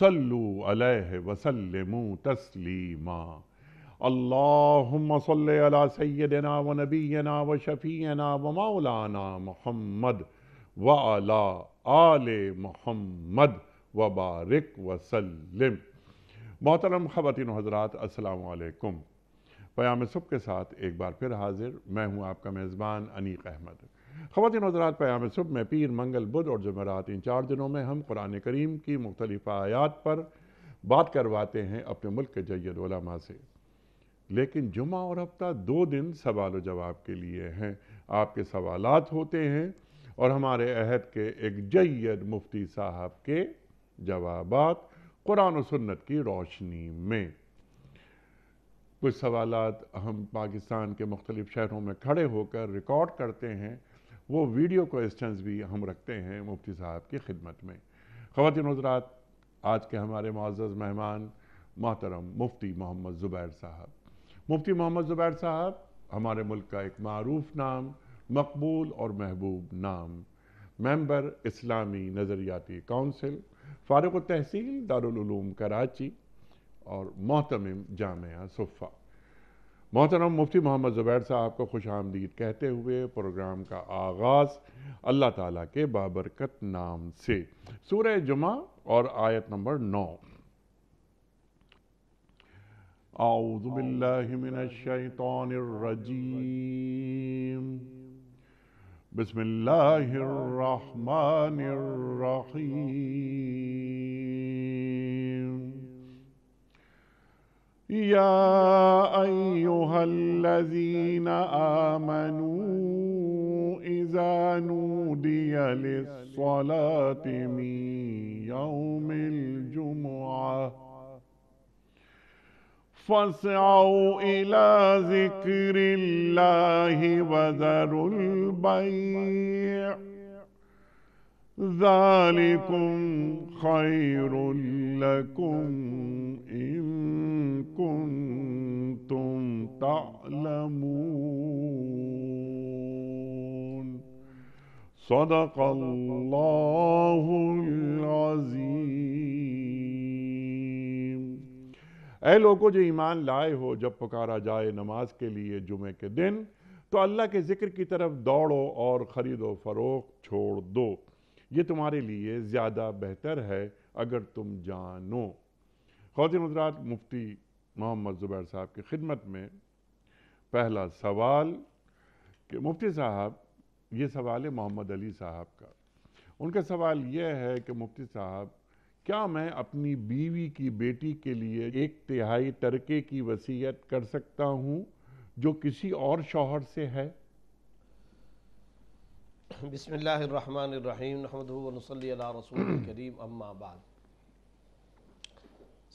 सल्लू अलैहि वसल्लमू तस्लीमा अल्लाहुम्म सल्लि अला सय्यदिना व नबीना व शफीना व मौलाना मोहम्मद व अला आले मोहम्मद व बारिक वसल्लम मोहतरम ख़वातिन हजरात असलकुम पयाम सुब के साथ एक बार फिर हाजिर मैं हूँ आपका मेज़बान अनीक अहमद ख़वान हजरात प्याम सुबह में पीर मंगल बुध और जमेरात इन चार दिनों में हम कुरान करीम की मुख्तलिफ आयात पर बात करवाते हैं अपने मुल्क के जैदमा से लेकिन जुमा और हफ्ता दो दिन सवाल जवाब के लिए हैं आपके सवाल होते हैं और हमारे अहद के एक जैद मुफ्ती साहब के जवाब कुरान सन्नत की रोशनी में कुछ सवाल हम पाकिस्तान के मुख्तलिफ शहरों में खड़े होकर रिकॉर्ड करते हैं वो वीडियो क्वेश्चंस भी हम रखते हैं मुफ्ती साहब की खिदमत में खातिन हजरात आज के हमारे मोज़ मेहमान मोहतरम मुफ्ती मोहम्मद ज़ुबैर साहब मुफ्ती मोहम्मद ज़ुबैर साहब हमारे मुल्क का एक मरूफ नाम मकबूल और महबूब नाम मेंबर इस्लामी नज़रियाती काउंसिल फारुक तहसील दारूम कराची और मोहतम जामिया सुफ़ा मोहतरम मुफ्ती मोहम्मद ज़ुबैर साहब को खुश आमदीद कहते हुए प्रोग्राम का आगाज़ अल्लाह ताला के बाबरकत नाम से सूर्य जुमा और आयत नंबर नौ أعوذ بالله من الشيطان الرجيم بسم الله الرحمن الرحيم يا أيها الذين آمنوا إذا نودي للصلاة من يوم الجمعة فاسعوا إلى ذكر الله وذروا البيع ذلكم خير لكم إن كنتم تعلمون صدق الله العظيم ऐ लोगों जो ईमान लाए हो जब पुकारा जाए नमाज के लिए जुमे के दिन तो अल्लाह के ज़िक्र की तरफ दौड़ो और ख़रीदो फ़रोख छोड़ दो ये तुम्हारे लिए ज़्यादा बेहतर है अगर तुम जानो खौज हजरात मुफ्ती मोहम्मद ज़ुबैर साहब की खिदमत में पहला सवाल कि मुफ्ती साहब ये सवाल है मोहम्मद अली साहब का उनका सवाल यह है कि मुफ्ती साहब क्या मैं अपनी बीवी की बेटी के लिए एक तिहाई तरके की वसीयत कर सकता हूँ जो किसी और शौहर से है बसमीम नहमदनसली रसूल करीम अम्माबाद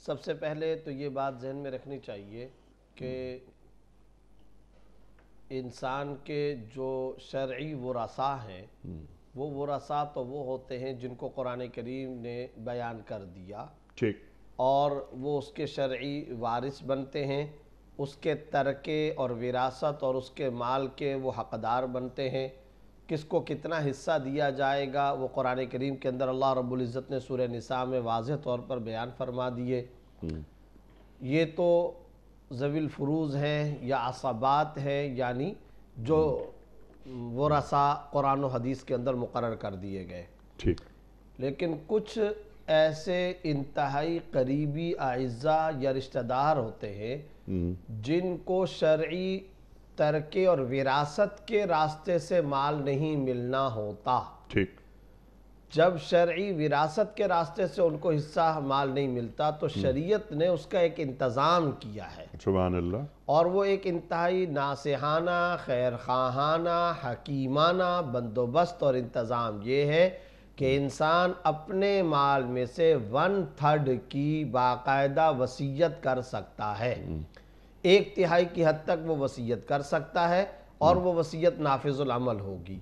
सबसे पहले तो ये बात जहन में रखनी चाहिए कि इंसान के जो शर्य वसा हैं हम्म। वो वसा तो वो होते हैं जिनको कुरान करीम ने बयान कर दिया ठीक और वो उसके शर्य वारिस बनते हैं उसके तरके और विरासत और उसके माल के वो हकदार बनते हैं किसको कितना हिस्सा दिया जाएगा वो कुरान करीम के अंदर अल्लाह रब्ज़त ने सूर नसा में वाज तौर पर बयान फरमा दिए हम्म। ये तो जवील फुरूज हैं या असाबात हैं यानी जो हम्म। वो रसा कुरान हदीस के अंदर मुकर कर दिए गए ठीक लेकिन कुछ ऐसे इंतहाई करीबी अज्जा या रिश्तेदार होते हैं हम्म। जिनको शर्य तरके और विरासत के रास्ते से माल नहीं मिलना होता ठीक जब शर्ई विरासत के रास्ते से उनको हिस्सा माल नहीं मिलता तो हम्म। शरीयत ने उसका एक इंतज़ाम किया है अल्लाह और वो एक इंतहाई नासहाना खैर खाहाना हकीमाना बंदोबस्त और इंतज़ाम ये है कि हम्म। इंसान अपने माल में से वन थर्ड की बाकायदा वसीयत कर सकता है हम्म। एक तिहाई की हद तक वो वसीयत कर सकता है और वो वसीयत नाफिजुलमल होगी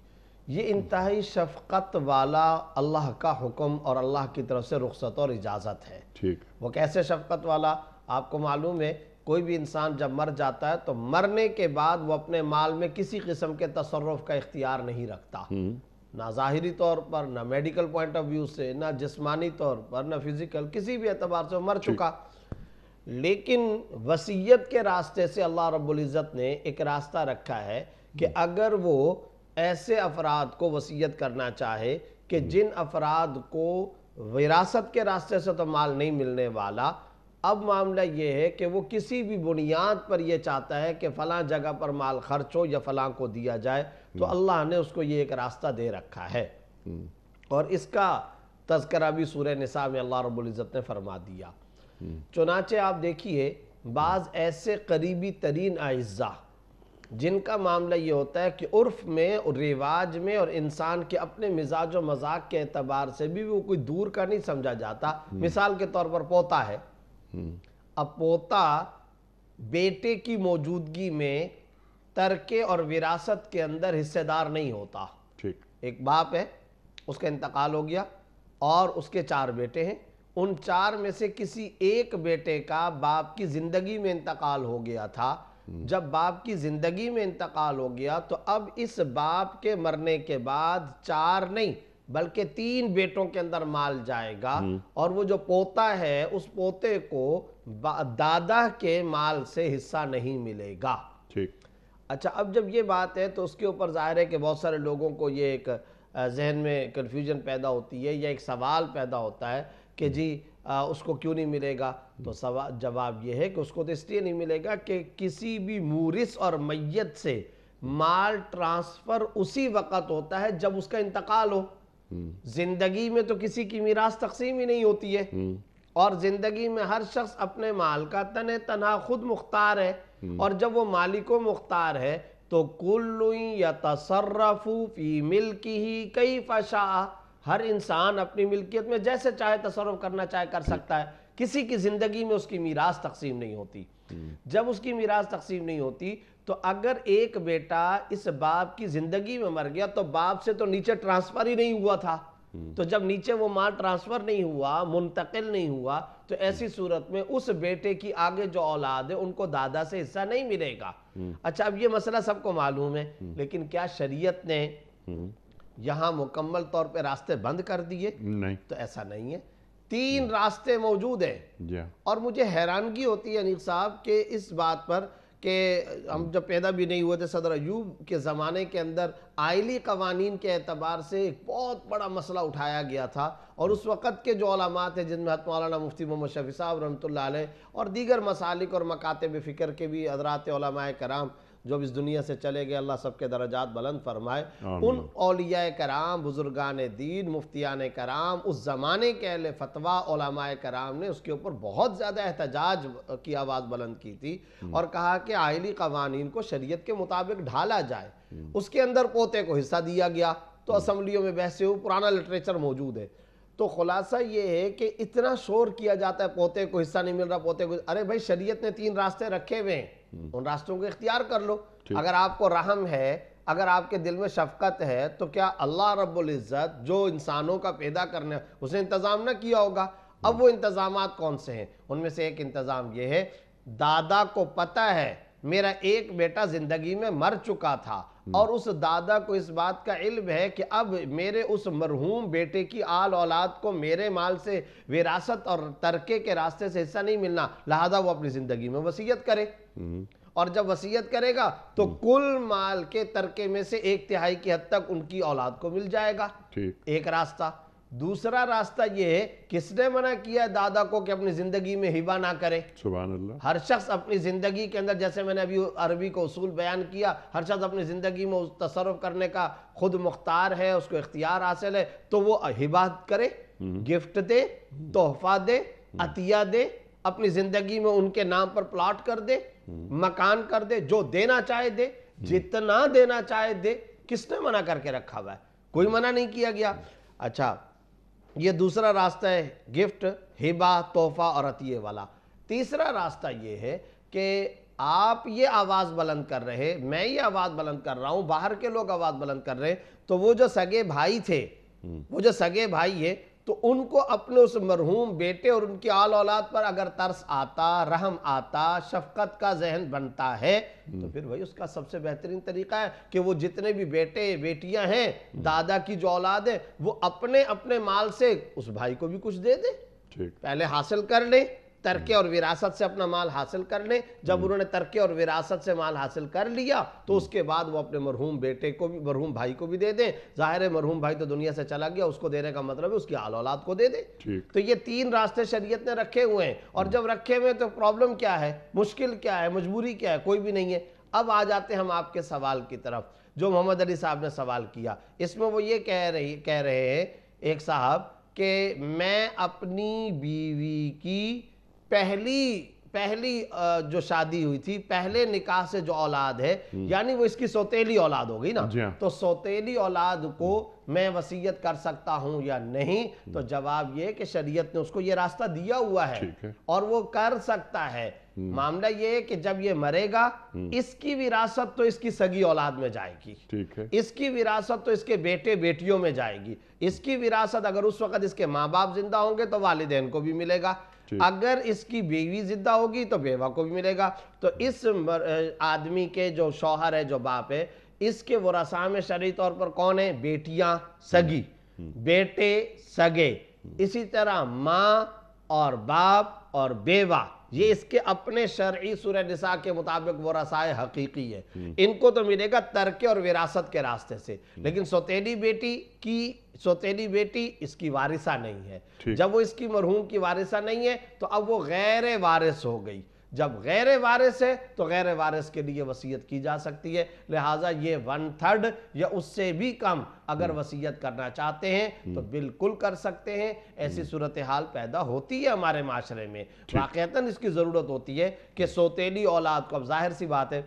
ये इंतहाई शफकत वाला अल्लाह का हुक्म और अल्लाह की तरफ से रुख्सत और इजाज़त है ठीक वो कैसे शफकत वाला आपको मालूम है कोई भी इंसान जब मर जाता है तो मरने के बाद वो अपने माल में किसी किस्म के तसरफ का इख्तियार नहीं रखता हम्म। ना ज़ाहरी तौर पर ना मेडिकल पॉइंट ऑफ व्यू से ना जिसमानी तौर पर ना फिज़िकल किसी भी एतबार से मर चुका लेकिन वसीयत के रास्ते से अल्लाह रब्ज़त ने एक रास्ता रखा है कि अगर वो ऐसे अफराद को वसीयत करना चाहे कि जिन अफराद को विरासत के रास्ते से तो माल नहीं मिलने वाला अब मामला ये है कि वो किसी भी बुनियाद पर ये चाहता है कि फ़लाँ जगह पर माल खर्च हो या फ़लाँ को दिया जाए तो अल्लाह ने उसको ये एक रास्ता दे रखा है और इसका तस्करा भी सूर्य निसा में अल्लाह रब्ज़त ने फरमा दिया चुनाचे आप देखिए बाज़ ऐसे करीबी तरीन अज्जा जिनका मामला ये होता है कि उर्फ में और रिवाज में और इंसान के अपने मिजाज व मजाक के अतबार से भी वो कोई दूर का नहीं समझा जाता हम्म। मिसाल के तौर पर पोता है हम्म। अब पोता बेटे की मौजूदगी में तरके और विरासत के अंदर हिस्सेदार नहीं होता ठीक एक बाप है उसका इंतकाल हो गया और उसके चार बेटे हैं उन चार में से किसी एक बेटे का बाप की ज़िंदगी में इंतकाल हो गया था जब बाप की ज़िंदगी में इंतकाल हो गया तो अब इस बाप के मरने के बाद चार नहीं बल्कि तीन बेटों के अंदर माल जाएगा और वो जो पोता है उस पोते को दादा के माल से हिस्सा नहीं मिलेगा ठीक अच्छा अब जब ये बात है तो उसके ऊपर जाहिर है कि बहुत सारे लोगों को ये एक जहन में कन्फ्यूजन पैदा होती है या एक सवाल पैदा होता है कि हम्म। जी आ, उसको क्यों नहीं मिलेगा तो हम्म। सवाल जवाब यह है कि उसको तो इसलिए नहीं मिलेगा कि किसी भी मूरिस और मैत से माल ट्रांसफ़र उसी वक़्त होता है जब उसका इंतकाल हो हम्म। ज़िंदगी में तो किसी की मीरास तकसीम ही नहीं होती है और ज़िंदगी में हर शख्स अपने माल का तन तना खुद मुख्तार है और जब वो मालिको मुख्तार है तो कुल्लु या तसर्रफू फी मिल की ही कई फशा हर इंसान अपनी मिल्कियत में जैसे चाहे तसरफ करना चाहे कर सकता है किसी की ज़िंदगी में उसकी मीरास तकसीम नहीं होती जब उसकी मीरास तकसीम नहीं होती तो अगर एक बेटा इस बाप की ज़िंदगी में मर गया तो बाप से तो नीचे ट्रांसफ़र ही नहीं हुआ था तो जब नीचे वो माल ट्रांसफ़र नहीं हुआ मुंतकिल नहीं हुआ तो ऐसी सूरत में उस बेटे की आगे जो औलाद है उनको दादा से हिस्सा नहीं मिलेगा हम्म। अच्छा अब ये मसला सबको मालूम है लेकिन क्या शरीयत ने हम्म। यहाँ मुकम्मल तौर पे रास्ते बंद कर दिए नहीं तो ऐसा नहीं है तीन रास्ते मौजूद हैं हाँ। और मुझे हैरानगी होती है अनिल साहब के इस बात पर कि हम जब पैदा भी नहीं हुए थे सदर अयूब के ज़माने के अंदर आयली कवानीन के अतबार से एक बहुत बड़ा मसला उठाया गया था और उस वक़्त के जो अलामत हैं जिनमें मौलाना मुफ्ती मोहम्मद शफी साहब रमत और दीगर मसालिक और मकातब फ़िक्र के भी हजरात कराम भी इस दुनिया से चले गए अल्लाह सबके दर्जात बुलंद फरमाए उन अलिया कराम बुजुर्गान दीन मुफ्तियान कराम उस ज़माने के अहल फतवा कराम ने उसके ऊपर बहुत ज़्यादा एहतजाज की आवाज़ बुलंद की थी हम्म। और कहा कि आयली कवानीन को शरीयत के मुताबिक ढाला जाए हम्म। उसके अंदर पोते को हिस्सा दिया गया तो हम्म। असम्बलियों में बहसे हुई पुराना लिटरेचर मौजूद है तो खुलासा ये है कि इतना शोर किया जाता है पोते को हिस्सा नहीं मिल रहा पोते को अरे भाई शरीयत ने तीन रास्ते रखे हुए हैं उन रास्तों को इख्तियार कर लो अगर आपको रहम है अगर आपके दिल में शफकत है तो क्या अल्लाह रब्ज़त जो इंसानों का पैदा करने उसने इंतज़ाम ना किया होगा अब वो इंतज़ाम कौन से हैं उनमें से एक इंतज़ाम ये है दादा को पता है मेरा एक बेटा ज़िंदगी में मर चुका था हम्म। और उस दादा को इस बात का इल्म है कि अब मेरे उस मरहूम बेटे की आल औलाद को मेरे माल से विरासत और तरके के रास्ते से हिस्सा नहीं मिलना लिहाजा वो अपनी ज़िंदगी में वसीयत करे हम्म। और जब वसीयत करेगा तो हम्म। कुल माल के तरके में से एक तिहाई की हद तक उनकी औलाद को मिल जाएगा एक रास्ता दूसरा रास्ता ये है किसने मना किया दादा को कि अपनी जिंदगी में हिबा ना करे अल्लाह हर शख्स अपनी जिंदगी के अंदर जैसे मैंने अभी अरबी को उसूल बयान किया हर शख्स अपनी जिंदगी में उस तसरफ करने का खुद मुख्तार है उसको इख्तियार हासिल है तो वो हिबा करे हम्म। गिफ्ट दे तोहफा दे अतिया दे अपनी जिंदगी में उनके नाम पर प्लाट कर दे मकान कर दे जो देना चाहे दे जितना देना चाहे दे किसने मना करके रखा हुआ है कोई मना नहीं किया गया अच्छा ये दूसरा रास्ता है गिफ्ट हिबा तोहफा और अतिये वाला तीसरा रास्ता ये है कि आप ये आवाज़ बुलंद कर रहे मैं ये आवाज़ बुलंद कर रहा हूं बाहर के लोग आवाज़ बुलंद कर रहे हैं तो वो जो सगे भाई थे हम्म। वो जो सगे भाई है तो उनको अपने उस मरहूम बेटे और उनकी आल औलाद पर अगर तर्स आता रहम आता शफकत का जहन बनता है तो हम्म। फिर वही उसका सबसे बेहतरीन तरीका है कि वो जितने भी बेटे बेटियां हैं हम्म। दादा की जो औलाद है वो अपने अपने माल से उस भाई को भी कुछ दे दे पहले हासिल कर ले तरके और विरासत से अपना माल हासिल कर लें जब हम्म। उन्होंने तरके और विरासत से माल हासिल कर लिया तो हम्म। उसके बाद वो अपने मरहूम बेटे को भी मरहूम भाई को भी दे दें जाहिर है मरहूम भाई तो दुनिया से चला गया उसको देने का मतलब है उसकी आल औलाद को दे दें तो ये तीन रास्ते शरीयत ने रखे हुए हैं और हम्म। जब रखे हुए तो प्रॉब्लम क्या है मुश्किल क्या है मजबूरी क्या है कोई भी नहीं है अब आ जाते हैं हम आपके सवाल की तरफ जो मोहम्मद अली साहब ने सवाल किया इसमें वो ये कह रही कह रहे हैं एक साहब कि मैं अपनी बीवी की पहली पहली जो शादी हुई थी पहले निकाह से जो औलाद है हम्म। यानी वो इसकी सौतेली औलाद होगी ना हाँ। तो सौतेली औलाद को मैं वसीयत कर सकता हूं या नहीं तो हम्म। जवाब ये कि शरीयत ने उसको ये रास्ता दिया हुआ है, है। और वो कर सकता है हम्म। मामला ये है कि जब ये मरेगा इसकी विरासत तो इसकी सगी औलाद में जाएगी ठीक है इसकी विरासत तो इसके बेटे बेटियों में जाएगी इसकी विरासत अगर उस वक्त इसके माँ बाप जिंदा होंगे तो वालदेन को भी मिलेगा अगर इसकी बीवी जिद्दा होगी तो बेवा को भी मिलेगा तो hmm. इस आदमी के जो शौहर है जो बाप है इसके वसा में शरी तौर पर कौन है बेटियां सगी hmm. Hmm. बेटे सगे इसी तरह माँ और बाप और बेवा ये इसके अपने शर्य सुर निसा के मुताबिक वो रसाय हकीकी है हम्म। इनको तो मिलेगा तरके और विरासत के रास्ते से हम्म। लेकिन सौतेली बेटी की सौतेली बेटी इसकी वारिसा नहीं है जब वो इसकी मरहूम की वारिसा नहीं है तो अब वो गैर वारिस हो गई जब गैर वारिस है तो गैर वारिस के लिए वसीयत की जा सकती है लिहाजा ये वन थर्ड या उससे भी कम अगर हम्म। वसीयत करना चाहते हैं तो हम्म। बिल्कुल कर सकते हैं ऐसी हम्म। सूरत हाल पैदा होती है हमारे माशरे में वाक़ता इसकी ज़रूरत होती है कि सोतेली औलाद को अब जाहिर सी बात है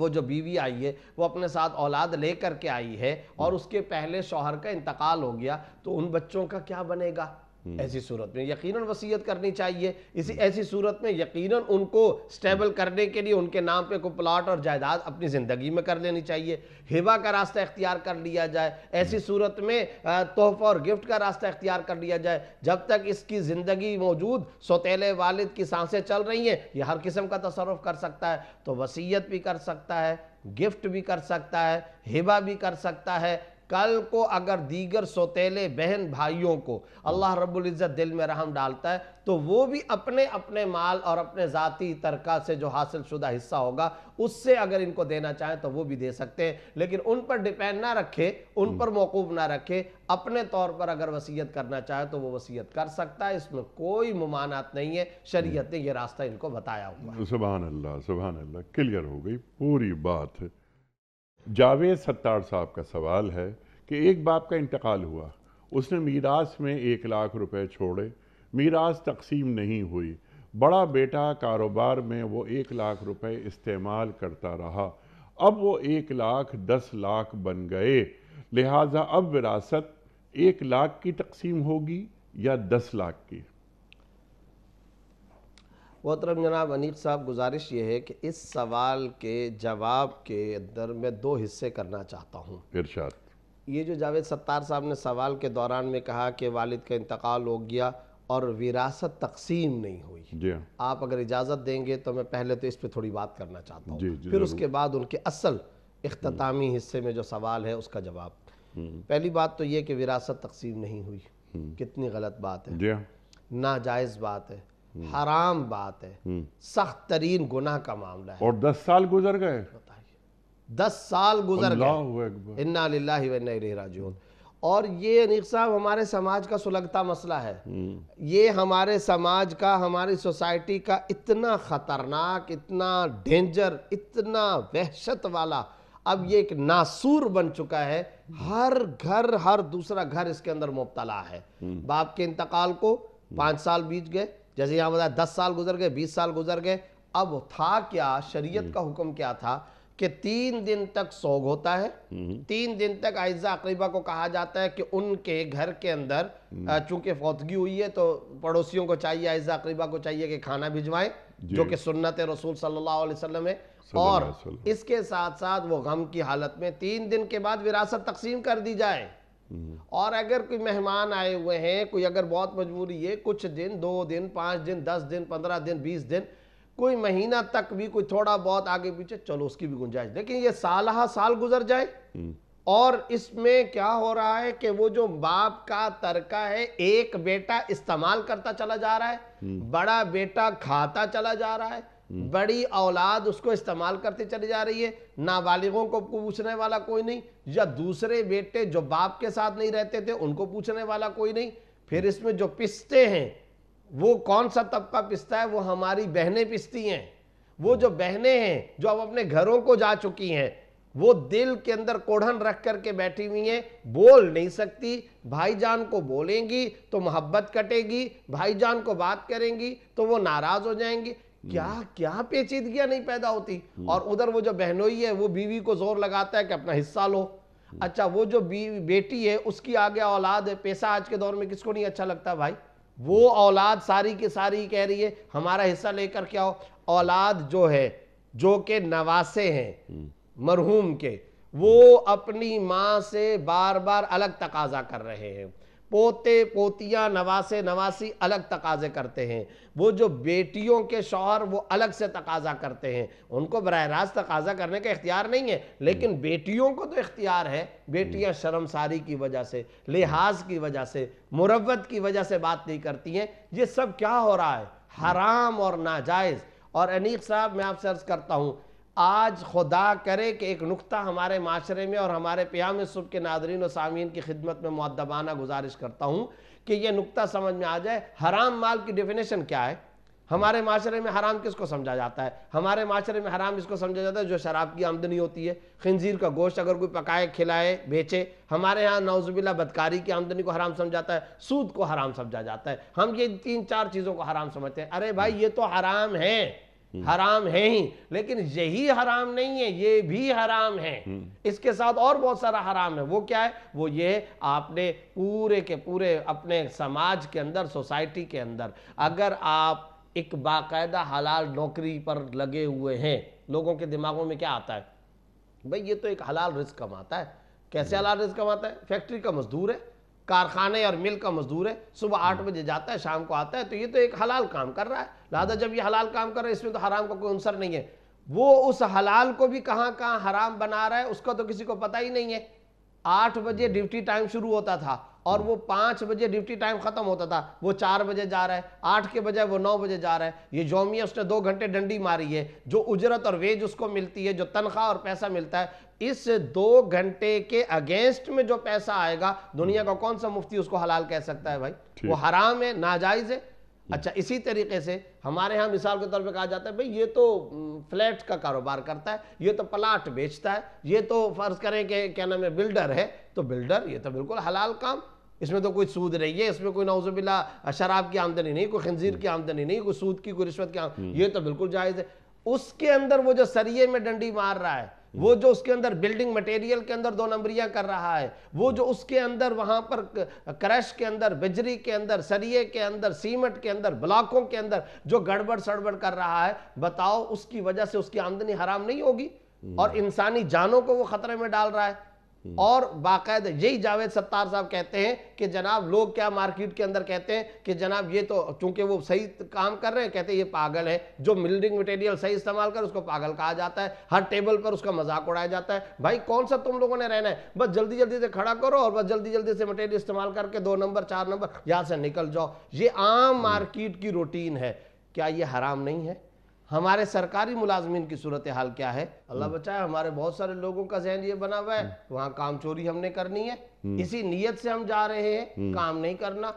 वो जो बीवी आई है वो अपने साथ औलाद ले करके के आई है और उसके पहले शोहर का इंतकाल हो गया तो उन बच्चों का क्या बनेगा हम्म। ऐसी सूरत में यकीनन वसीयत करनी चाहिए इसी हम्म। ऐसी सूरत में यकीनन उनको स्टेबल करने के लिए उनके नाम पे कोई प्लाट और जायदाद अपनी ज़िंदगी में कर लेनी चाहिए हिबा का रास्ता इख्तियार कर लिया जाए ऐसी हम्म। सूरत में तोहफा और गिफ्ट का रास्ता इख्तियार कर लिया जाए जब तक इसकी ज़िंदगी मौजूद सौतेले वालद की सांसें चल रही हैं यह हर किस्म का तसरफ कर सकता है तो वसीयत भी कर सकता है गिफ्ट भी कर सकता है हिबा भी कर सकता है कल को अगर दीगर सोतेले बहन भाइयों को अल्लाह रबुल्जत दिल में रहम डालता है तो वो भी अपने अपने माल और अपने ज़ाती तरका से जो हासिल शुदा हिस्सा होगा उससे अगर इनको देना चाहें तो वो भी दे सकते हैं लेकिन उन पर डिपेंड ना रखे उन पर मौकूफ़ ना रखे अपने तौर पर अगर वसीयत करना चाहे तो वो वसीयत कर सकता है इसमें कोई ममानात नहीं है शरीयत ने यह रास्ता इनको बताया हुआ सुबह अल्लाह सुबह अल्लाह क्लियर हो गई पूरी बात है जावेद सत्तार साहब का सवाल है कि एक बाप का इंतकाल हुआ उसने मीरास में एक लाख रुपए छोड़े मीरास तकसीम नहीं हुई बड़ा बेटा कारोबार में वो एक लाख रुपए इस्तेमाल करता रहा अब वो एक लाख दस लाख बन गए लिहाजा अब विरासत एक लाख की तकसीम होगी या दस लाख की मोहतरम जनाब अनीक साहब गुजारिश ये है कि इस सवाल के जवाब के अंदर मैं दो हिस्से करना चाहता हूँ इर्शाद ये जो जावेद सत्तार साहब ने सवाल के दौरान में कहा कि वालिद का इंतकाल हो गया और विरासत तकसीम नहीं हुई जी हाँ। आप अगर इजाज़त देंगे तो मैं पहले तो इस पर थोड़ी बात करना चाहता हूँ फिर उसके बाद उनके असल अख्तामी हिस्से में जो सवाल है उसका जवाब पहली बात तो ये कि विरासत तकसीम नहीं हुई हम्म। कितनी गलत बात है हाँ। नाजायज़ बात है हम्म। हराम बात है हम्म। सख्त तरीन गुना का मामला है और दस साल गुजर गए दस साल गुजर गए इन्ना राजू और ये अनिक साहब हमारे समाज का सुलगता मसला है हम्म। ये हमारे समाज का हमारी सोसाइटी का इतना ख़तरनाक इतना डेंजर इतना वहशत वाला अब ये एक नासूर बन चुका है हर घर हर दूसरा घर इसके अंदर मुबतला है बाप के इंतकाल को पांच साल बीत गए जैसे यहाँ बताया दस साल गुजर गए बीस साल गुजर गए अब था क्या शरीयत हम्म। का हुक्म क्या था कि तीन दिन तक सोग होता है हम्म। तीन दिन तक आयजा अकरीबा को कहा जाता है कि उनके घर के अंदर हम्म। चूंकि फौतगी हुई है तो पड़ोसियों को चाहिए आयजा अकरीबा को चाहिए कि खाना भिजवाएं जो कि सुन्नत रसूल सल्लल्लाहु अलैहि वसल्लम है और इसके साथ साथ वो गम की हालत में तीन दिन के बाद विरासत तकसीम कर दी जाए और अगर कोई मेहमान आए हुए हैं कोई अगर बहुत मजबूरी है कुछ दिन दो दिन पाँच दिन दस दिन पंद्रह दिन बीस दिन कोई महीना तक भी कोई थोड़ा बहुत आगे पीछे चलो उसकी भी गुंजाइश लेकिन ये साल साल गुजर जाए हम्म। और इसमें क्या हो रहा है कि वो जो बाप का तरका है एक बेटा इस्तेमाल करता चला जा रहा है हम्म। बड़ा बेटा खाता चला जा रहा है हम्म। बड़ी औलाद उसको इस्तेमाल करते चली जा रही है नाबालिगों को पूछने वाला कोई नहीं या दूसरे बेटे जो बाप के साथ नहीं रहते थे उनको पूछने वाला कोई नहीं फिर इसमें जो पिसते हैं वो कौन सा तबका पिसता है वो हमारी बहनें पिसती हैं वो जो बहनें हैं जो अब अपने घरों को जा चुकी हैं वो दिल के अंदर कोढ़न रख करके बैठी हुई हैं बोल नहीं सकती भाईजान को बोलेंगी तो मोहब्बत कटेगी भाईजान को बात करेंगी तो वो नाराज़ हो जाएंगी क्या क्या पेचीदगियां नहीं पैदा होती और उधर वो जो बहनोई है वो बीवी को जोर लगाता है कि अपना हिस्सा लो अच्छा वो जो बीवी बेटी है उसकी आगे औलाद है पैसा आज के दौर में किसको नहीं अच्छा लगता भाई वो औलाद सारी की सारी कह रही है हमारा हिस्सा लेकर क्या हो औलाद जो है जो के नवासे हैं मरहूम के वो अपनी माँ से बार बार अलग तकाजा कर रहे हैं पोते पोतियाँ नवासे नवासी अलग तकाजे करते हैं वो जो बेटियों के शौहर वो अलग से तकाजा करते हैं उनको बरह रास्त तकाजा करने का इख्तियार नहीं है लेकिन हम्म। बेटियों को तो इख्तियार है बेटियां हम्म। शर्मसारी की वजह से लिहाज की वजह से मुरवत की वजह से बात नहीं करती हैं ये सब क्या हो रहा है हम्म। हराम और नाजायज़ और अनीक साहब मैं आपसे अर्ज़ करता हूँ आज खुदा करे कि एक नुकता हमारे माशरे में और हमारे प्याम सुब के नादरीन और सामीन की खिदमत में मुद्दबाना गुजारिश करता हूँ कि यह नुकता समझ में आ जाए हराम माल की डेफिनेशन क्या है हमारे माशरे में हराम किसको समझा जाता है हमारे माशरे में हराम इसको समझा जाता है जो शराब की आमदनी होती है खंजीर का गोश्त अगर कोई पकाए खिलाए बेचे हमारे यहाँ नौजबिल्ला बदकारी की आमदनी को हराम समझा जाता है सूद को हराम समझा जाता है हम ये तीन चार चीज़ों को हराम समझते हैं अरे भाई ये तो हराम है हम्म। हराम है ही लेकिन यही हराम नहीं है ये भी हराम है हम्म। इसके साथ और बहुत सारा हराम है वो क्या है वो ये आपने पूरे के पूरे अपने समाज के अंदर सोसाइटी के अंदर अगर आप एक बाकायदा हलाल नौकरी पर लगे हुए हैं लोगों के दिमागों में क्या आता है भाई ये तो एक हलाल रिस्क कमाता है कैसे हम्म। हलाल रिस्क कमाता है फैक्ट्री का मजदूर है कारखाने और मिल का मजदूर है सुबह आठ बजे जाता है शाम को आता है तो ये तो एक हलाल काम कर रहा है लादा जब ये हलाल काम कर रहा है इसमें तो हराम का कोई अंसर नहीं है वो उस हलाल को भी कहाँ कहाँ हराम बना रहा है उसका तो किसी को पता ही नहीं है आठ बजे ड्यूटी टाइम शुरू होता था और वो पाँच बजे ड्यूटी टाइम ख़त्म होता था वो चार बजे जा रहा है आठ के बजाय वो नौ बजे जा रहा है ये जोमिया उसने दो घंटे डंडी मारी है जो उजरत और वेज उसको मिलती है जो तनख्वाह और पैसा मिलता है इस दो घंटे के अगेंस्ट में जो पैसा आएगा दुनिया का कौन सा मुफ्ती उसको हलाल कह सकता है भाई वो हराम है नाजायज़ है अच्छा इसी तरीके से हमारे यहाँ मिसाल के तौर पे कहा जाता है भाई ये तो फ्लैट का कारोबार करता है ये तो प्लाट बेचता है ये तो फर्ज करें कि क्या नाम है बिल्डर है तो बिल्डर ये तो बिल्कुल हलाल काम इसमें तो कोई सूद नहीं है इसमें कोई नौजबिला शराब की आमदनी नहीं कोई खंजीर की आमदनी नहीं कोई सूद की कोई रिश्वत की हम्म। ये तो बिल्कुल जायज़ है उसके अंदर वो जो सरिये में डंडी मार रहा है वो जो उसके अंदर बिल्डिंग मटेरियल के अंदर दो नंबरिया कर रहा है वो जो उसके अंदर वहां पर क्रश के अंदर बिजली के अंदर सरिये के अंदर सीमेंट के अंदर ब्लॉकों के अंदर जो गड़बड़ सड़बड़ कर रहा है बताओ उसकी वजह से उसकी आमदनी हराम नहीं होगी और हम्म। इंसानी जानों को वो खतरे में डाल रहा है हम्म। और बाकायदा यही जावेद सत्तार साहब कहते हैं कि जनाब लोग क्या मार्केट के अंदर कहते हैं कि जनाब ये तो चूंकि वो सही काम कर रहे हैं कहते हैं ये पागल है जो बिल्डिंग मटेरियल सही इस्तेमाल कर उसको पागल कहा जाता है हर टेबल पर उसका मजाक उड़ाया जाता है भाई कौन सा तुम लोगों ने रहना है बस जल्दी जल्दी से खड़ा करो और बस जल्दी जल्दी से मटेरियल इस्तेमाल करके दो नंबर चार नंबर यहाँ से निकल जाओ ये आम हम्म। मार्किट की रूटीन है क्या ये हराम नहीं है हमारे सरकारी मुलाजमीन की सूरत हाल क्या है अल्लाह बचाए हमारे बहुत सारे लोगों का जहन ये बना हुआ है वहाँ काम चोरी हमने करनी है इसी नीयत से हम जा रहे हैं काम नहीं करना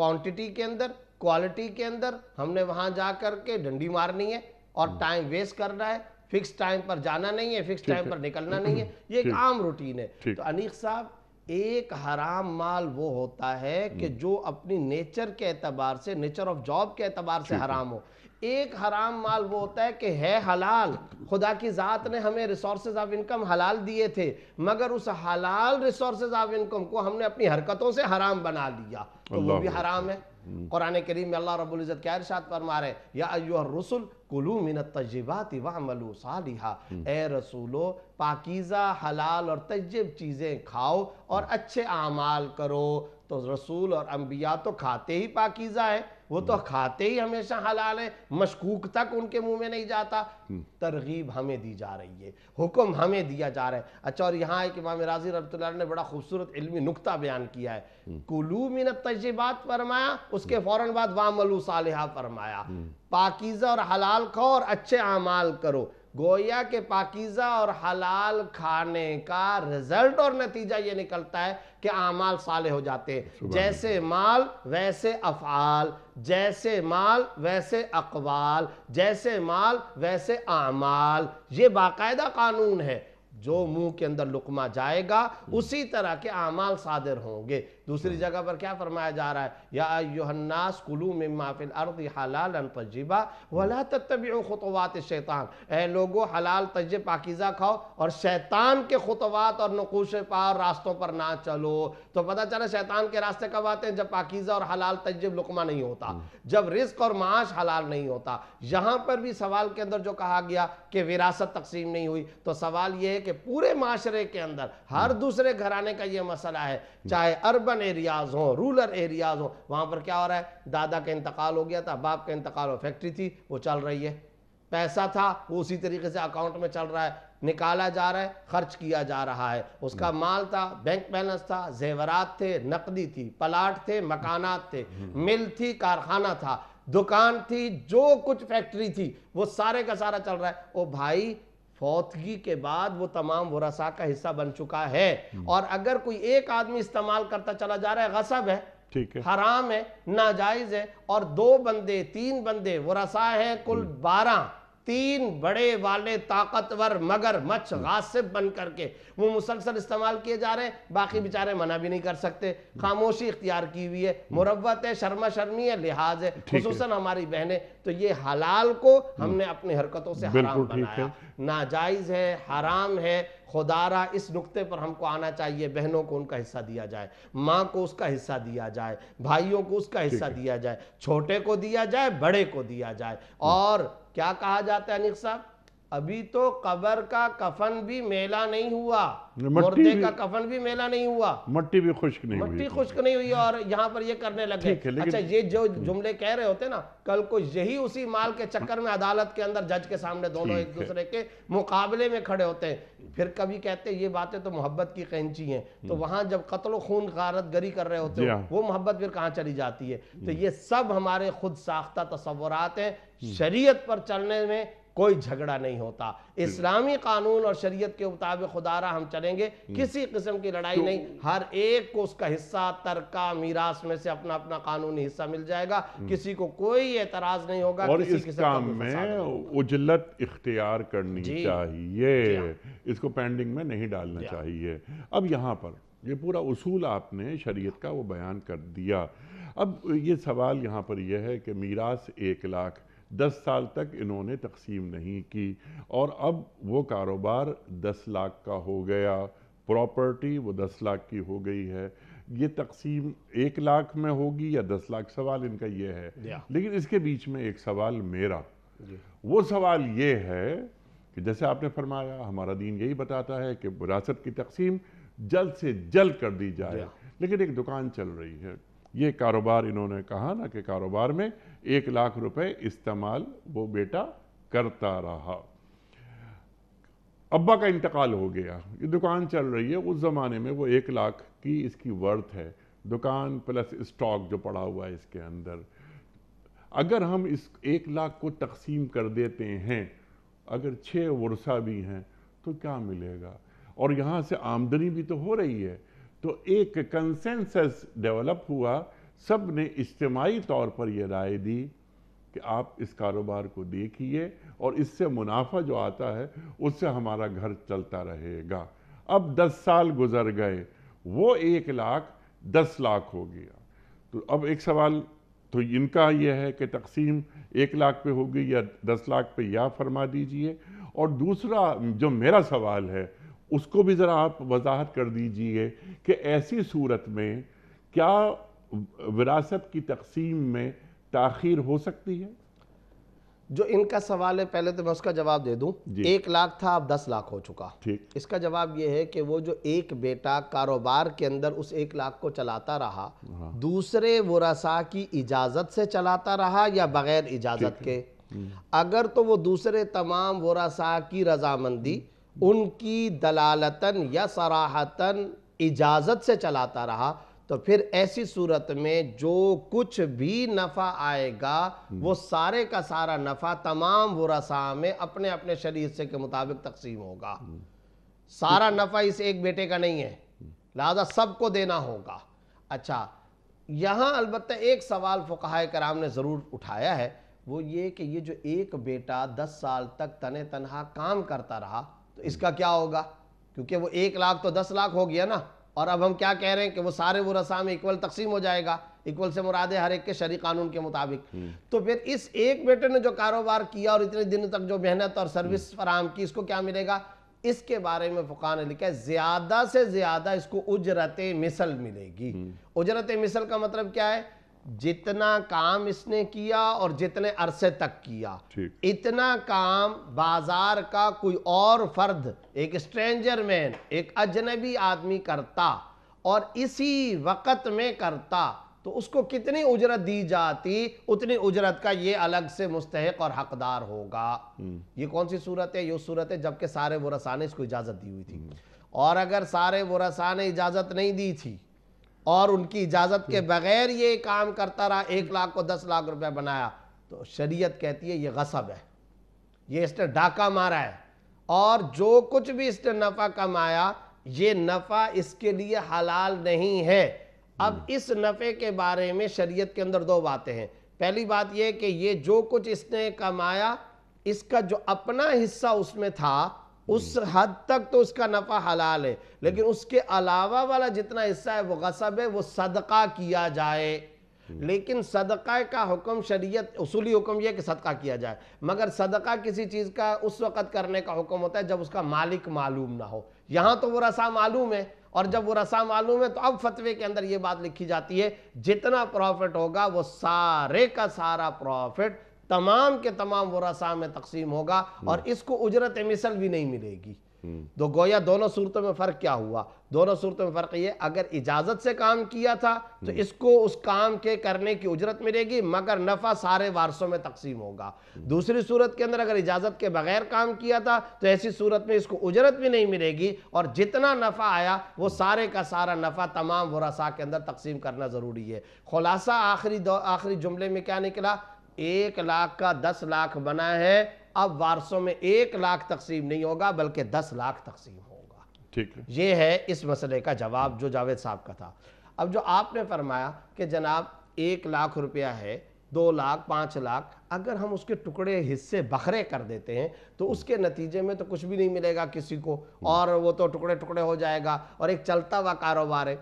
क्वांटिटी के अंदर क्वालिटी के अंदर हमने वहाँ जा करके डंडी मारनी है और टाइम वेस्ट करना है फिक्स टाइम पर जाना नहीं है फिक्स टाइम पर निकलना नहीं है ये एक आम रूटीन है तो अनिक साहब एक हराम माल वो होता है कि हम्म। जो अपनी नेचर के एतबार से नेचर ऑफ जॉब के एतबार से हराम हो एक हराम माल वो होता है कि है हलाल खुदा की ज़ात ने हमें रिसोर्स ऑफ इनकम हलाल दिए थे मगर उस हलाल रिसोर्स ऑफ इनकम को हमने अपनी हरकतों से हराम बना लिया तो वो भी हराम है हम्म। कुरान करीम में अल्लाह रब्बुल इज़्ज़त क्या इरशाद फरमा रहे या अय्युह रसूल कुलू मिन तजबात वअमलू सालिहा हम्म। ए रसूलो पाकीज़ा हलाल और तजब चीज़ें खाओ और हम्म। अच्छे आमाल करो तो रसूल और अम्बिया तो खाते ही पाकीज़ा है वो तो हम्म। खाते ही हमेशा हलाल है मशकूक तक उनके मुंह में नहीं जाता हम्म। तरगीब हमें दी जा रही है हुक्म हमें दिया जा रहा है अच्छा और यहाँ एक इमाम राजी रबतल्ला ने बड़ा खूबसूरत इल्मी नुकता बयान किया है हम्म। कुलू मिन तजीबात फरमाया उसके फ़ौरन बाद वामलू सालहा फरमाया पाकिज़ा और हलाल खाओ और अच्छे अमाल करो गोया के पाकिज़ा और हलाल खाने का रिजल्ट और नतीजा ये निकलता है कि आमाल साले हो जाते हैं जैसे माल वैसे अफ़ाल जैसे माल वैसे अकवाल जैसे माल वैसे आमाल ये बाकायदा कानून है जो मुंह के अंदर लुकमा जाएगा हम्म। उसी तरह के आमाल सादिर होंगे दूसरी हाँ। जगह पर क्या फरमाया जा रहा है या योहन्नास कुलू में माफिल अर्द हलाल तजीबा वला हाँ। तभी खुतवात शैतान ए लोगो हलाल तज पाकिज़ा खाओ और शैतान के खुतवात और नकूश पाओ रास्तों पर ना चलो तो पता चला शैतान के रास्ते कब आते हैं जब पाकिज़ा और हलाल तजब लुकमा नहीं होता हाँ। जब रिस्क और माश हलाल नहीं होता यहां पर भी सवाल के अंदर जो कहा गया कि विरासत तकसीम नहीं हुई तो सवाल यह है कि पूरे माशरे के अंदर हर दूसरे घराने का यह मसला है चाहे अरबन अर्बन एरियाज़ हों रूरल एरियाज़ हों वहाँ पर क्या हो रहा है दादा का इंतकाल हो गया था बाप का इंतकाल हो फैक्ट्री थी वो चल रही है पैसा था वो उसी तरीके से अकाउंट में चल रहा है निकाला जा रहा है खर्च किया जा रहा है उसका हम्म। माल था बैंक बैलेंस था जेवरात थे नकदी थी प्लाट थे मकानात थे हम्म। मिल थी कारखाना था दुकान थी जो कुछ फैक्ट्री थी वो सारे का सारा चल रहा है ओ भाई फौतगी के बाद वो तमाम वरासा का हिस्सा बन चुका है और अगर कोई एक आदमी इस्तेमाल करता चला जा रहा है गसब है ठीक है हराम है नाजायज है और दो बंदे तीन बंदे वरासा है कुल बारह तीन बड़े वाले ताकतवर मगर मच्छ गासिब बन करके वो मुसलसल इस्तेमाल किए जा रहे हैं बाकी बेचारे मना भी नहीं कर सकते खामोशी इख्तियार की हुई है मुरवत है शर्मा शर्मी है लिहाज है खसूस हमारी बहनें तो ये हलाल को हमने हम्म। अपनी हरकतों से हराम बनाया नाजायज़ है हराम है खुदारा इस नुक्ते पर हमको आना चाहिए बहनों को उनका हिस्सा दिया जाए माँ को उसका हिस्सा दिया जाए भाइयों को उसका हिस्सा दिया जाए छोटे को दिया जाए बड़े को दिया जाए और क्या कहा जाता है अनिक साहब अभी तो कबर का कफन भी मेला नहीं हुआ मुर्दे का कफन भी मेला नहीं हुआ मट्टी भी खुश्क नहीं मट्टी हुई खुश्क नहीं हुई और यहाँ पर ये करने लगे अच्छा ये जो जुमले कह रहे होते ना कल को यही उसी माल के चक्कर में अदालत के अंदर जज के सामने दोनों एक दूसरे के मुकाबले में खड़े होते हैं फिर कभी कहते ये बातें तो मोहब्बत की कैंची है तो हम्म। वहां जब कतलो खून गारत कर रहे होते हाँ। वो मोहब्बत फिर कहाँ चली जाती है तो हम्म। ये सब हमारे खुद साख्ता तस्वुरात है शरीयत पर चलने में कोई झगड़ा नहीं होता इस्लामी कानून और शरीयत के मुताबिक खुदारा हम चलेंगे किसी किस्म की लड़ाई तो- नहीं हर एक को उसका हिस्सा तरका मीरास में से अपना अपना कानूनी हिस्सा मिल जाएगा हम्म। किसी को कोई एतराज नहीं होगा और किसी इस काम में उजलत इख्तियार करनी चाहिए हाँ। इसको पेंडिंग में नहीं डालना हाँ। चाहिए अब यहाँ पर ये पूरा उसूल आपने शरीयत का वो बयान कर दिया अब ये सवाल यहाँ पर यह है कि मीरास एक लाख दस साल तक इन्होंने तकसीम नहीं की और अब वो कारोबार दस लाख का हो गया प्रॉपर्टी वो दस लाख की हो गई है ये तकसीम एक लाख में होगी या दस लाख सवाल इनका ये है लेकिन इसके बीच में एक सवाल मेरा वो सवाल ये है कि जैसे आपने फरमाया हमारा दीन यही बताता है कि विरासत की तकसीम जल्द से जल्द कर दी जाए लेकिन एक दुकान चल रही है ये कारोबार इन्होंने कहा ना कि कारोबार में एक लाख रुपए इस्तेमाल वो बेटा करता रहा अब्बा का इंतकाल हो गया ये दुकान चल रही है उस ज़माने में वो एक लाख की इसकी वर्थ है दुकान प्लस स्टॉक जो पड़ा हुआ है इसके अंदर अगर हम इस एक लाख को तकसीम कर देते हैं अगर छः वर्षा भी हैं तो क्या मिलेगा और यहाँ से आमदनी भी तो हो रही है तो एक कंसेंसस डेवलप हुआ सब ने इज्तमाही तौर पर यह राय दी कि आप इस कारोबार को देखिए और इससे मुनाफा जो आता है उससे हमारा घर चलता रहेगा अब 10 साल गुजर गए वो एक लाख दस लाख हो गया तो अब एक सवाल तो इनका यह है कि तकसीम एक लाख पे होगी या दस लाख पे या फरमा दीजिए और दूसरा जो मेरा सवाल है उसको भी ज़रा आप वजाहत कर दीजिए कि ऐसी सूरत में क्या विरासत की तकसीम में तखिर हो सकती है जो इनका सवाल है पहले तो मैं उसका जवाब दे दूं एक लाख था अब दस लाख हो चुका ठीक इसका जवाब यह है कि वो जो एक बेटा कारोबार के अंदर उस एक लाख को चलाता रहा हाँ। दूसरे वसा की इजाज़त से चलाता रहा या बग़ैर इजाज़त के हम्म। अगर तो वो दूसरे तमाम वसा की रजामंदी उनकी दलालतन या सराहतन इजाज़त से चलाता रहा तो फिर ऐसी सूरत में जो कुछ भी नफ़ा आएगा हम्म। वो सारे का सारा नफ़ा तमाम वसा में अपने अपने शरीर से के मुताबिक तकसीम होगा हम्म। सारा नफ़ा इस एक बेटे का नहीं है हम्म। लिहाजा सबको देना होगा अच्छा यहाँ अलबत्त एक सवाल फ़ुकाह कराम ने ज़रूर उठाया है वो ये कि ये जो एक बेटा दस साल तक तने तनहा काम करता रहा तो इसका क्या होगा क्योंकि वो एक लाख तो दस लाख हो गया ना और अब हम क्या कह रहे हैं कि वो सारे वो में इक्वल तकसीम हो जाएगा इक्वल से मुरादे हर एक के शरी कानून के मुताबिक हम्म। तो फिर इस एक बेटे ने जो कारोबार किया और इतने दिनों तक जो मेहनत और सर्विस हम्म। फराम की इसको क्या मिलेगा इसके बारे में फुकान ने लिखा है ज्यादा से ज्यादा इसको उजरत मिसल मिलेगी हम्म। उजरत मिसल का मतलब क्या है जितना काम इसने किया और जितने अरसे तक किया इतना काम बाजार का कोई और फर्द एक स्ट्रेंजर मैन एक अजनबी आदमी करता और इसी वक्त में करता तो उसको कितनी उजरत दी जाती उतनी उजरत का ये अलग से मुस्तक और हकदार होगा हम्म। ये कौन सी सूरत है ये सूरत है जबकि सारे वरसा ने इसको इजाज़त दी हुई थी हम्म। और अगर सारे वरसा ने इजाज़त नहीं दी थी और उनकी इजाज़त के हम्म। बगैर ये काम करता रहा एक हम्म। लाख को दस लाख रुपए बनाया तो शरीयत कहती है ये गसब है ये इसने डाका मारा है और जो कुछ भी इसने नफ़ा कमाया ये नफ़ा इसके लिए हलाल नहीं है अब हम्म। इस नफ़े के बारे में शरीयत के अंदर दो बातें हैं पहली बात यह कि ये जो कुछ इसने कमाया इसका जो अपना हिस्सा उसमें था उस हद तक तो उसका नफ़ा हलाल है लेकिन उसके अलावा वाला जितना हिस्सा है वो गसब है वो सदका किया जाए लेकिन सदक़ा का हुक्म शरीयत उसूली हुक्म यह कि सदका किया जाए मगर सदका किसी चीज़ का उस वक़्त करने का हुक्म होता है जब उसका मालिक मालूम ना हो यहां तो वो रसा मालूम है और जब वो रसा मालूम है तो अब फतवे के अंदर यह बात लिखी जाती है जितना प्रॉफिट होगा वो सारे का सारा प्रॉफिट तमाम के तमाम वसा में तकसीम होगा और हम्म। इसको उजरत मिसल भी नहीं मिलेगी हम्म। तो गोया दोनों सूरतों में फ़र्क क्या हुआ दोनों सूरतों में फ़र्क ये अगर इजाज़त से काम किया था तो हम्म। इसको उस काम के करने की उजरत मिलेगी मगर नफ़ा सारे वारसों में तकसीम होगा दूसरी सूरत के अंदर अगर इजाज़त के बगैर काम किया था तो ऐसी सूरत में इसको उजरत भी नहीं मिलेगी और जितना नफ़ा आया वो सारे का सारा नफ़ा तमाम वसा के अंदर तकसीम करना ज़रूरी है खुलासा आखिरी आखिरी जुमले में क्या निकला एक लाख का दस लाख बना है अब वारसों में एक लाख तकसीम नहीं होगा बल्कि दस लाख तकसीम होगा ठीक है ये है इस मसले का जवाब जो जावेद साहब का था अब जो आपने फरमाया कि जनाब एक लाख रुपया है दो लाख पाँच लाख अगर हम उसके टुकड़े हिस्से बखरे कर देते हैं तो उसके नतीजे में तो कुछ भी नहीं मिलेगा किसी को और वो तो टुकड़े टुकड़े हो जाएगा और एक चलता हुआ कारोबार है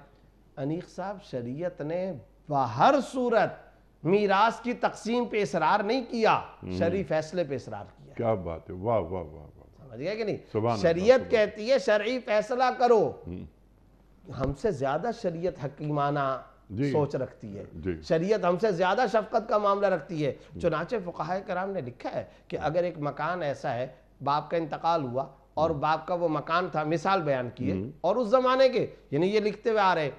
अनीक साहब शरीयत ने बाहर सूरत मीरास की तकसीम पे इसरार नहीं किया हम्म। शरी फैसले पे इसरार किया क्या बात है वाह वाह वाह वाह समझ गया कि नहीं शरीयत कहती है शरी फैसला करो हम्म। हमसे ज्यादा शरीयत हकीमाना सोच रखती है शरीयत हमसे ज्यादा शफकत का मामला रखती है चुनाचे फ़ुकाह कराम ने लिखा है कि अगर एक मकान ऐसा है बाप का इंतकाल हुआ और हम्म। बाप का वो मकान था मिसाल बयान किए और उस जमाने के यानी ये लिखते हुए आ रहे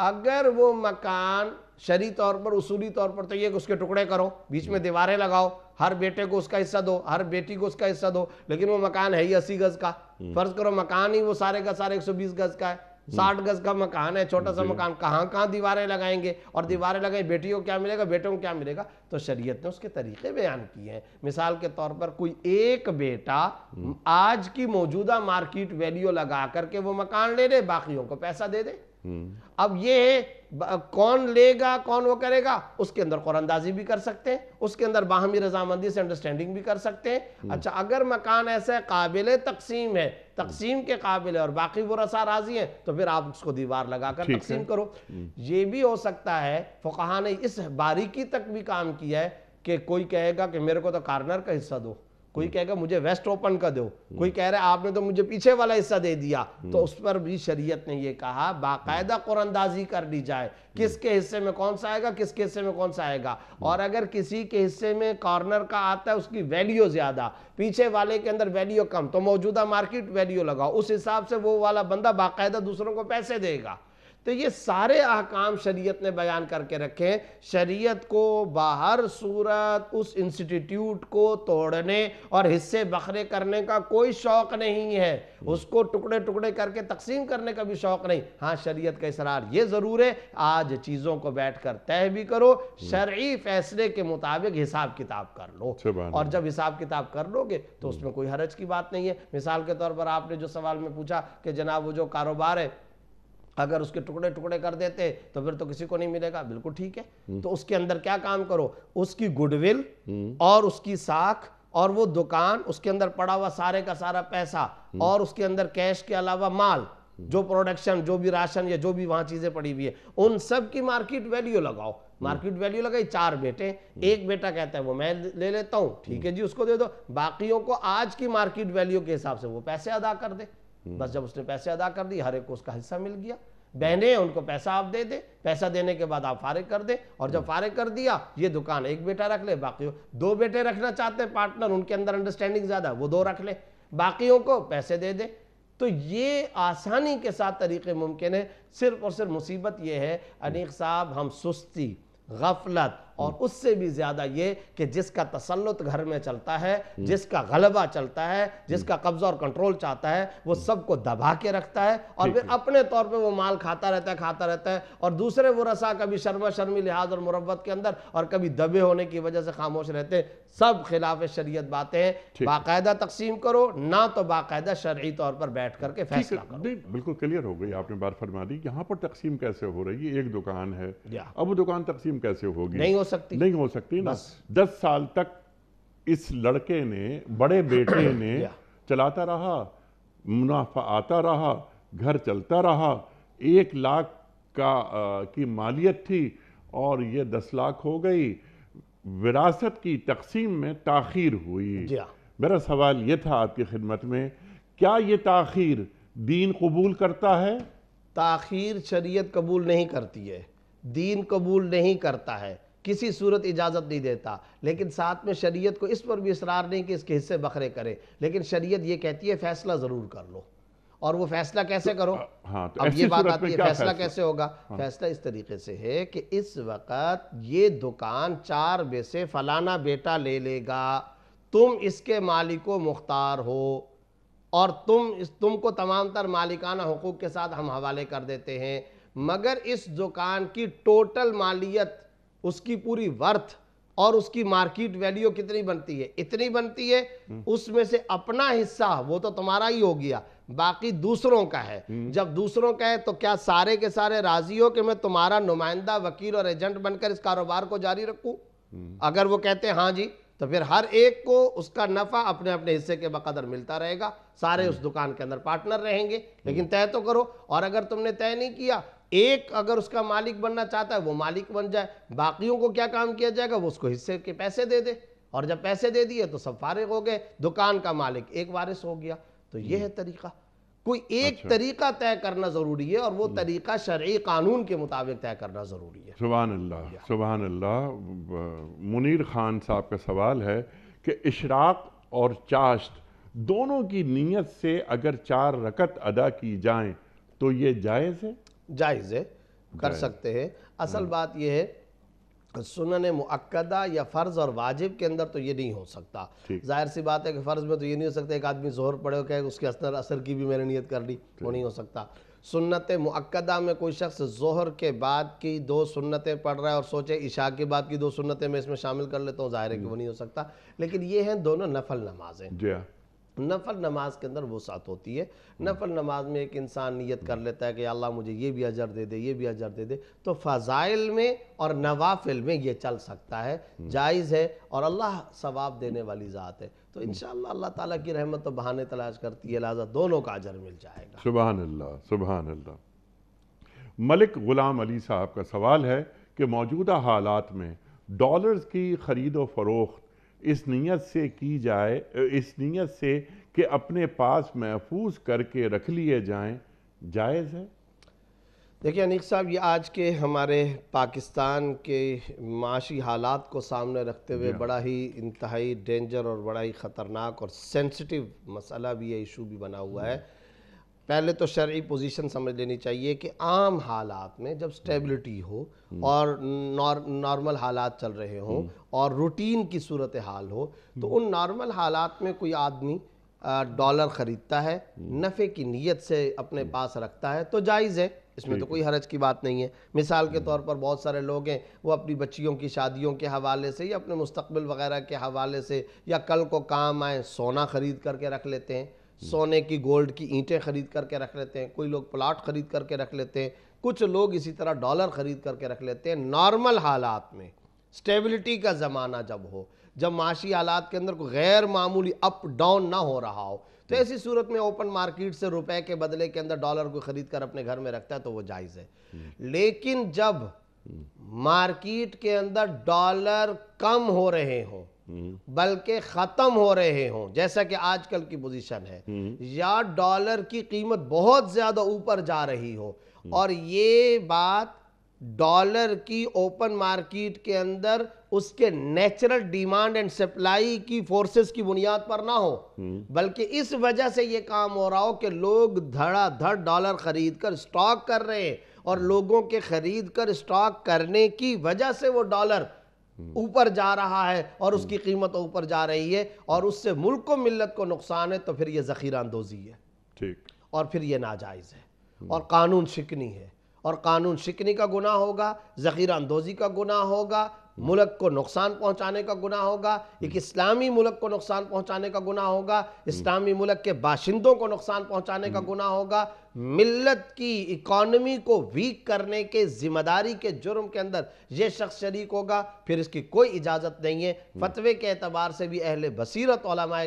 अगर वो मकान शरी तौर पर उसूली तौर पर तो ये उसके टुकड़े करो बीच में हम्म। दीवारें लगाओ हर बेटे को उसका हिस्सा दो हर बेटी को उसका हिस्सा दो लेकिन वो मकान है ही अस्सी गज का हम्म। फर्ज करो मकान ही वो सारे का सारे एक बीस गज का है हम्म। साठ गज का मकान है छोटा सा मकान कहाँ कहाँ दीवारें लगाएंगे और दीवारें लगाए बेटियों को क्या मिलेगा बेटों को क्या मिलेगा तो शरीयत ने उसके तरीके बयान किए हैं मिसाल के तौर पर कोई एक बेटा आज की मौजूदा मार्केट वैल्यू लगा करके वो मकान ले ले बाकियों को पैसा दे दे अब ये कौन लेगा कौन वो करेगा उसके अंदर कौरंदाजी भी कर सकते हैं उसके अंदर बाहमी रजामंदी से अंडरस्टैंडिंग भी कर सकते हैं हम्म। अच्छा अगर मकान ऐसा काबिल तकसीम है तकसीम के काबिल है और बाकी वो रसा राजी है तो फिर आप उसको दीवार लगाकर तकसीम करो हम्म। ये भी हो सकता है फ़ुकाहा ने इस बारीकी तक भी काम किया है कि कोई कहेगा कि मेरे को तो कार्नर का हिस्सा दो कोई हम्म। कहेगा मुझे वेस्ट ओपन का दो हम्म। कोई कह रहा है आपने तो मुझे पीछे वाला हिस्सा दे दिया तो हम्म। उस पर भी शरीयत ने ये कहा बाकायदा कुरंदाजी कर ली जाए किसके हिस्से में कौन सा आएगा किसके हिस्से में कौन सा आएगा और अगर किसी के हिस्से में कॉर्नर का आता है उसकी वैल्यू ज्यादा पीछे वाले के अंदर वैल्यू कम तो मौजूदा मार्केट वैल्यू लगाओ उस हिसाब से वो वाला बंदा बाकायदा दूसरों को पैसे देगा तो ये सारे अहकाम शरीयत ने बयान करके रखे हैं शरीयत को बाहर सूरत उस इंस्टीट्यूट को तोड़ने और हिस्से बखरे करने का कोई शौक़ नहीं है उसको टुकड़े टुकड़े करके तकसीम करने का भी शौक़ नहीं हाँ शरीयत का इसरार ये ज़रूर है आज चीज़ों को बैठ कर तय भी करो हम्म। शर्य फैसले के मुताबिक हिसाब किताब कर लो और जब हिसाब किताब कर लोगे तो हम्म। उसमें कोई हरज की बात नहीं है मिसाल के तौर पर आपने जो सवाल में पूछा कि जनाब वो जो कारोबार है अगर उसके टुकड़े टुकड़े कर देते तो फिर तो किसी को नहीं मिलेगा बिल्कुल ठीक है हम्म। तो उसके अंदर क्या काम करो उसकी गुडविल हम्म। और उसकी साख और वो दुकान उसके अंदर पड़ा हुआ सारे का सारा पैसा हम्म। और उसके अंदर कैश के अलावा माल जो प्रोडक्शन जो भी राशन या जो भी वहां चीजें पड़ी हुई है उन सब की मार्केट वैल्यू लगाओ मार्केट वैल्यू लगाई चार बेटे एक बेटा कहता है वो मैं ले लेता हूँ ठीक है जी उसको दे दो बाकियों को आज की मार्केट वैल्यू के हिसाब से वो पैसे अदा कर दे हम्म। बस जब उसने पैसे अदा कर दिए हर एक को उसका हिस्सा मिल गया बहने उनको पैसा आप दे दे पैसा देने के बाद आप फारिग कर दे और जब हम्म। फारिग कर दिया ये दुकान एक बेटा रख ले बाकी दो बेटे रखना चाहते हैं पार्टनर उनके अंदर अंडरस्टैंडिंग ज़्यादा वो दो रख ले बाकियों को पैसे दे दे तो ये आसानी के साथ तरीके मुमकिन है सिर्फ और सिर्फ मुसीबत ये है अनीक साहब हम सुस्ती गफलत और हम्म। उससे भी ज्यादा ये कि जिसका तसलुत घर में चलता है हम्म। जिसका गलबा चलता है जिसका हम्म। कब्जा और कंट्रोल चाहता है वो सबको दबा के रखता है और फिर अपने तौर पर वो माल खाता रहता है खाता रहता है और दूसरे वो रसा कभी शर्मा शर्मी लिहाज और मुरबत के अंदर और कभी दबे होने की वजह से खामोश रहते हैं सब खिलाफ शरीय बातें बाकायदा तकसीम करो ना तो बाकायदा शर्य तौर पर बैठ करके फैसला करो बिल्कुल क्लियर हो गई आपने बार फरमा दी यहाँ पर तकसीम कैसे हो रही है एक दुकान है अब वो दुकान तकसीम कैसे होगी नहीं हो सकती नहीं हो सकती ना दस साल तक इस लड़के ने बड़े बेटे ने चलाता रहा मुनाफा आता रहा घर चलता रहा एक लाख का आ, की मालियत थी और ये दस लाख हो गई विरासत की तकसीम में ताखीर हुई हाँ। मेरा सवाल ये था आपकी खिदमत में क्या ये ताखीर दीन कबूल करता है ताखीर शरीयत कबूल नहीं करती है दीन कबूल नहीं करता है किसी सूरत इजाज़त नहीं देता लेकिन साथ में शरीयत को इस पर भी इसरार नहीं कि इसके हिस्से बकरे करें लेकिन शरीयत ये कहती है फ़ैसला ज़रूर कर लो और वो फैसला कैसे तो, करो हाँ, तो अब ये बात आती है फैसला, फैसला कैसे होगा हाँ। फैसला इस तरीके से है कि इस वक्त ये दुकान चार बेसे से फलाना बेटा ले लेगा तुम इसके मालिक मुख्तार हो और तुम इस तुमको तमाम तर मालिकाना हकूक़ के साथ हम हवाले कर देते हैं मगर इस दुकान की टोटल मालियत उसकी पूरी वर्थ और उसकी मार्केट वैल्यू कितनी बनती है इतनी बनती है उसमें से अपना हिस्सा वो तो तुम्हारा ही हो गया बाकी दूसरों का है हम्म। जब दूसरों का है तो क्या सारे के सारे राजी हो कि मैं तुम्हारा नुमाइंदा वकील और एजेंट बनकर इस कारोबार को जारी रखू हम्म। अगर वो कहते हैं हाँ जी तो फिर हर एक को उसका नफा अपने अपने हिस्से के बकदर मिलता रहेगा सारे हम्म। उस दुकान के अंदर पार्टनर रहेंगे लेकिन तय तो करो और अगर तुमने तय नहीं किया एक अगर उसका मालिक बनना चाहता है वो मालिक बन जाए बाकियों को क्या काम किया जाएगा वो उसको हिस्से के पैसे दे दे और जब पैसे दे दिए तो सब फारिग हो गए दुकान का मालिक एक वारिस हो गया तो ये है तरीका कोई एक अच्छा। तरीका तय करना ज़रूरी है और वो तरीका शर्य कानून के मुताबिक तय करना ज़रूरी है सुबह अल्लाह सुबह अल्लाह मुनीर खान साहब का सवाल है कि इशराक और चाश्त दोनों की नीयत से अगर चार रकत अदा की जाए तो ये जायज़ है जायज़ है कर सकते हैं असल हम्म। बात यह है सुनन मुक्दा या फ़र्ज़ और वाजिब के अंदर तो ये नहीं हो सकता जाहिर सी बात है कि फ़र्ज़ में तो ये नहीं हो सकता एक आदमी जोहर पड़े कहे उसके असर असर की भी मैंने नीयत कर ली वो नहीं हो सकता सुन्नत मुक्दा में कोई शख्स जोहर के बाद की दो सुन्नतें पढ़ रहा है और सोचे इशा के बाद की दो सुन्नतें मैं इसमें शामिल कर लेता हूँ ज़ाहिर है कि हम्म। वो नहीं हो सकता लेकिन ये हैं दोनों नफल नमाजें नफल नमाज के अंदर वसात होती है नफल नमाज में एक इंसान नियत कर लेता है कि अल्लाह मुझे ये भी अजर दे दे ये भी अजर दे दे तो फ़ज़ाइल में और नवाफिल में ये चल सकता है जायज़ है और अल्लाह सवाब देने वाली ज़ात है तो इन अल्लाह ताला की रहमत तो बहाने तलाश करती है लिहाजा दोनों का अजर मिल जाएगा सुबह अल्लाह सुबह अल्लाह मलिक ग़ुलाम अली साहब का सवाल है कि मौजूदा हालात में डॉलर्स की खरीदो फरोख फरोख्त इस नीयत से की जाए इस नीयत से कि अपने पास महफूज करके रख लिए जाएं जायज़ है देखिए अनिक साहब ये आज के हमारे पाकिस्तान के माशी हालात को सामने रखते हुए हाँ। बड़ा ही इंतहाई डेंजर और बड़ा ही ख़तरनाक और सेंसिटिव मसला भी है इशू भी बना हुआ है पहले तो शर्य पोजीशन समझ लेनी चाहिए कि आम हालात में जब स्टेबिलिटी हो हम्म। और नॉर्मल हालात चल रहे हों हम्म। और रूटीन की सूरत हाल हो तो हम्म। उन नॉर्मल हालात में कोई आदमी डॉलर ख़रीदता है नफ़े की नीयत से अपने पास रखता है तो जायज़ है इसमें तो कोई हरज की बात नहीं है मिसाल के तौर पर बहुत सारे लोग हैं वो अपनी बच्चियों की शादियों के हवाले से या अपने मुस्तबिल वगैरह के हवाले से या कल को काम आए सोना ख़रीद करके रख लेते हैं सोने की गोल्ड की ईंटें खरीद करके रख लेते हैं कोई लोग प्लाट खरीद करके रख लेते हैं कुछ लोग इसी तरह डॉलर खरीद करके रख लेते हैं नॉर्मल हालात में स्टेबिलिटी का ज़माना जब हो जब माशी हालात के अंदर कोई गैर मामूली अप डाउन ना हो रहा हो तो ऐसी सूरत में ओपन मार्केट से रुपए के बदले के अंदर डॉलर को खरीद कर अपने घर में रखता है तो वो जायज़ है लेकिन जब मार्केट के अंदर डॉलर कम हो रहे हों बल्कि ख़त्म हो रहे हों जैसा कि आजकल की पोजीशन है या डॉलर की कीमत बहुत ज़्यादा ऊपर जा रही हो और ये बात डॉलर की ओपन मार्केट के अंदर उसके नेचुरल डिमांड एंड सप्लाई की फोर्सेस की बुनियाद पर ना हो बल्कि इस वजह से ये काम हो रहा हो कि लोग धड़ाधड़ डॉलर खरीद कर स्टॉक कर रहे हैं और लोगों के खरीद कर स्टॉक करने की वजह से वो डॉलर हम्म। ऊपर जा रहा है और उसकी हम्म। कीमत ऊपर जा रही है और उससे मुल्क को मिलत को नुकसान है तो फिर ये जखीरा अंदोजी है ठीक और फिर ये नाजायज़ है हम्म। और कानून शिकनी है और कानून शिकनी का गुना होगा जखीरा अंदोजी का गुना होगा मुल्क को नुकसान पहुंचाने का गुना होगा एक इस्लामी मुल्क को नुकसान पहुंचाने का गुना होगा इस्लामी मुल्क के बाशिंदों को नुकसान पहुंचाने का गुना होगा मिल्लत की इकॉनमी को वीक करने के जिम्मेदारी के जुर्म के अंदर यह शख्स शरीक होगा फिर इसकी कोई इजाज़त नहीं है फतवे के एतबार से भी अहल बसीरत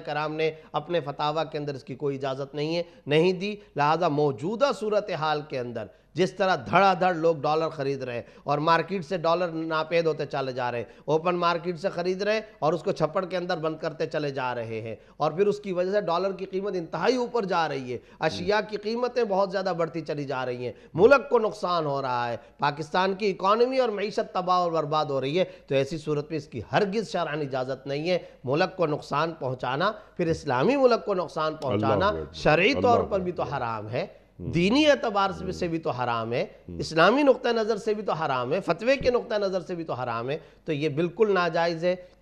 कराम ने अपने फतावा के अंदर इसकी कोई इजाज़त नहीं है नहीं दी लिहाजा मौजूदा सूरत हाल के अंदर जिस तरह धड़ाधड़ लोग डॉलर खरीद रहे और मार्केट से डॉलर नापेद होते चले जा रहे ओपन मार्केट से खरीद रहे और उसको छप्पड़ के अंदर बंद करते चले जा रहे हैं और फिर उसकी वजह से डॉलर की कीमत इंतहाई ऊपर जा रही है अशिया की कीमतें बहुत ज़्यादा बढ़ती चली जा रही हैं मुल्क को नुकसान हो रहा है पाकिस्तान की इकानमी और मीशत तबाह और बर्बाद हो रही है तो ऐसी सूरत में इसकी हरगिज़ शरान इजाज़त नहीं है मुल्क को नुकसान पहुँचाना फिर इस्लामी मुल्क को नुकसान पहुँचाना शर्य तौर पर भी तो हराम है हम्म। दीनी एतबार से भी तो हराम है हम्म। इस्लामी नुक़ नज़र से भी तो हराम है फतवे के नुक़ नज़र से भी तो हराम है तो ये बिल्कुल नाजायज़ है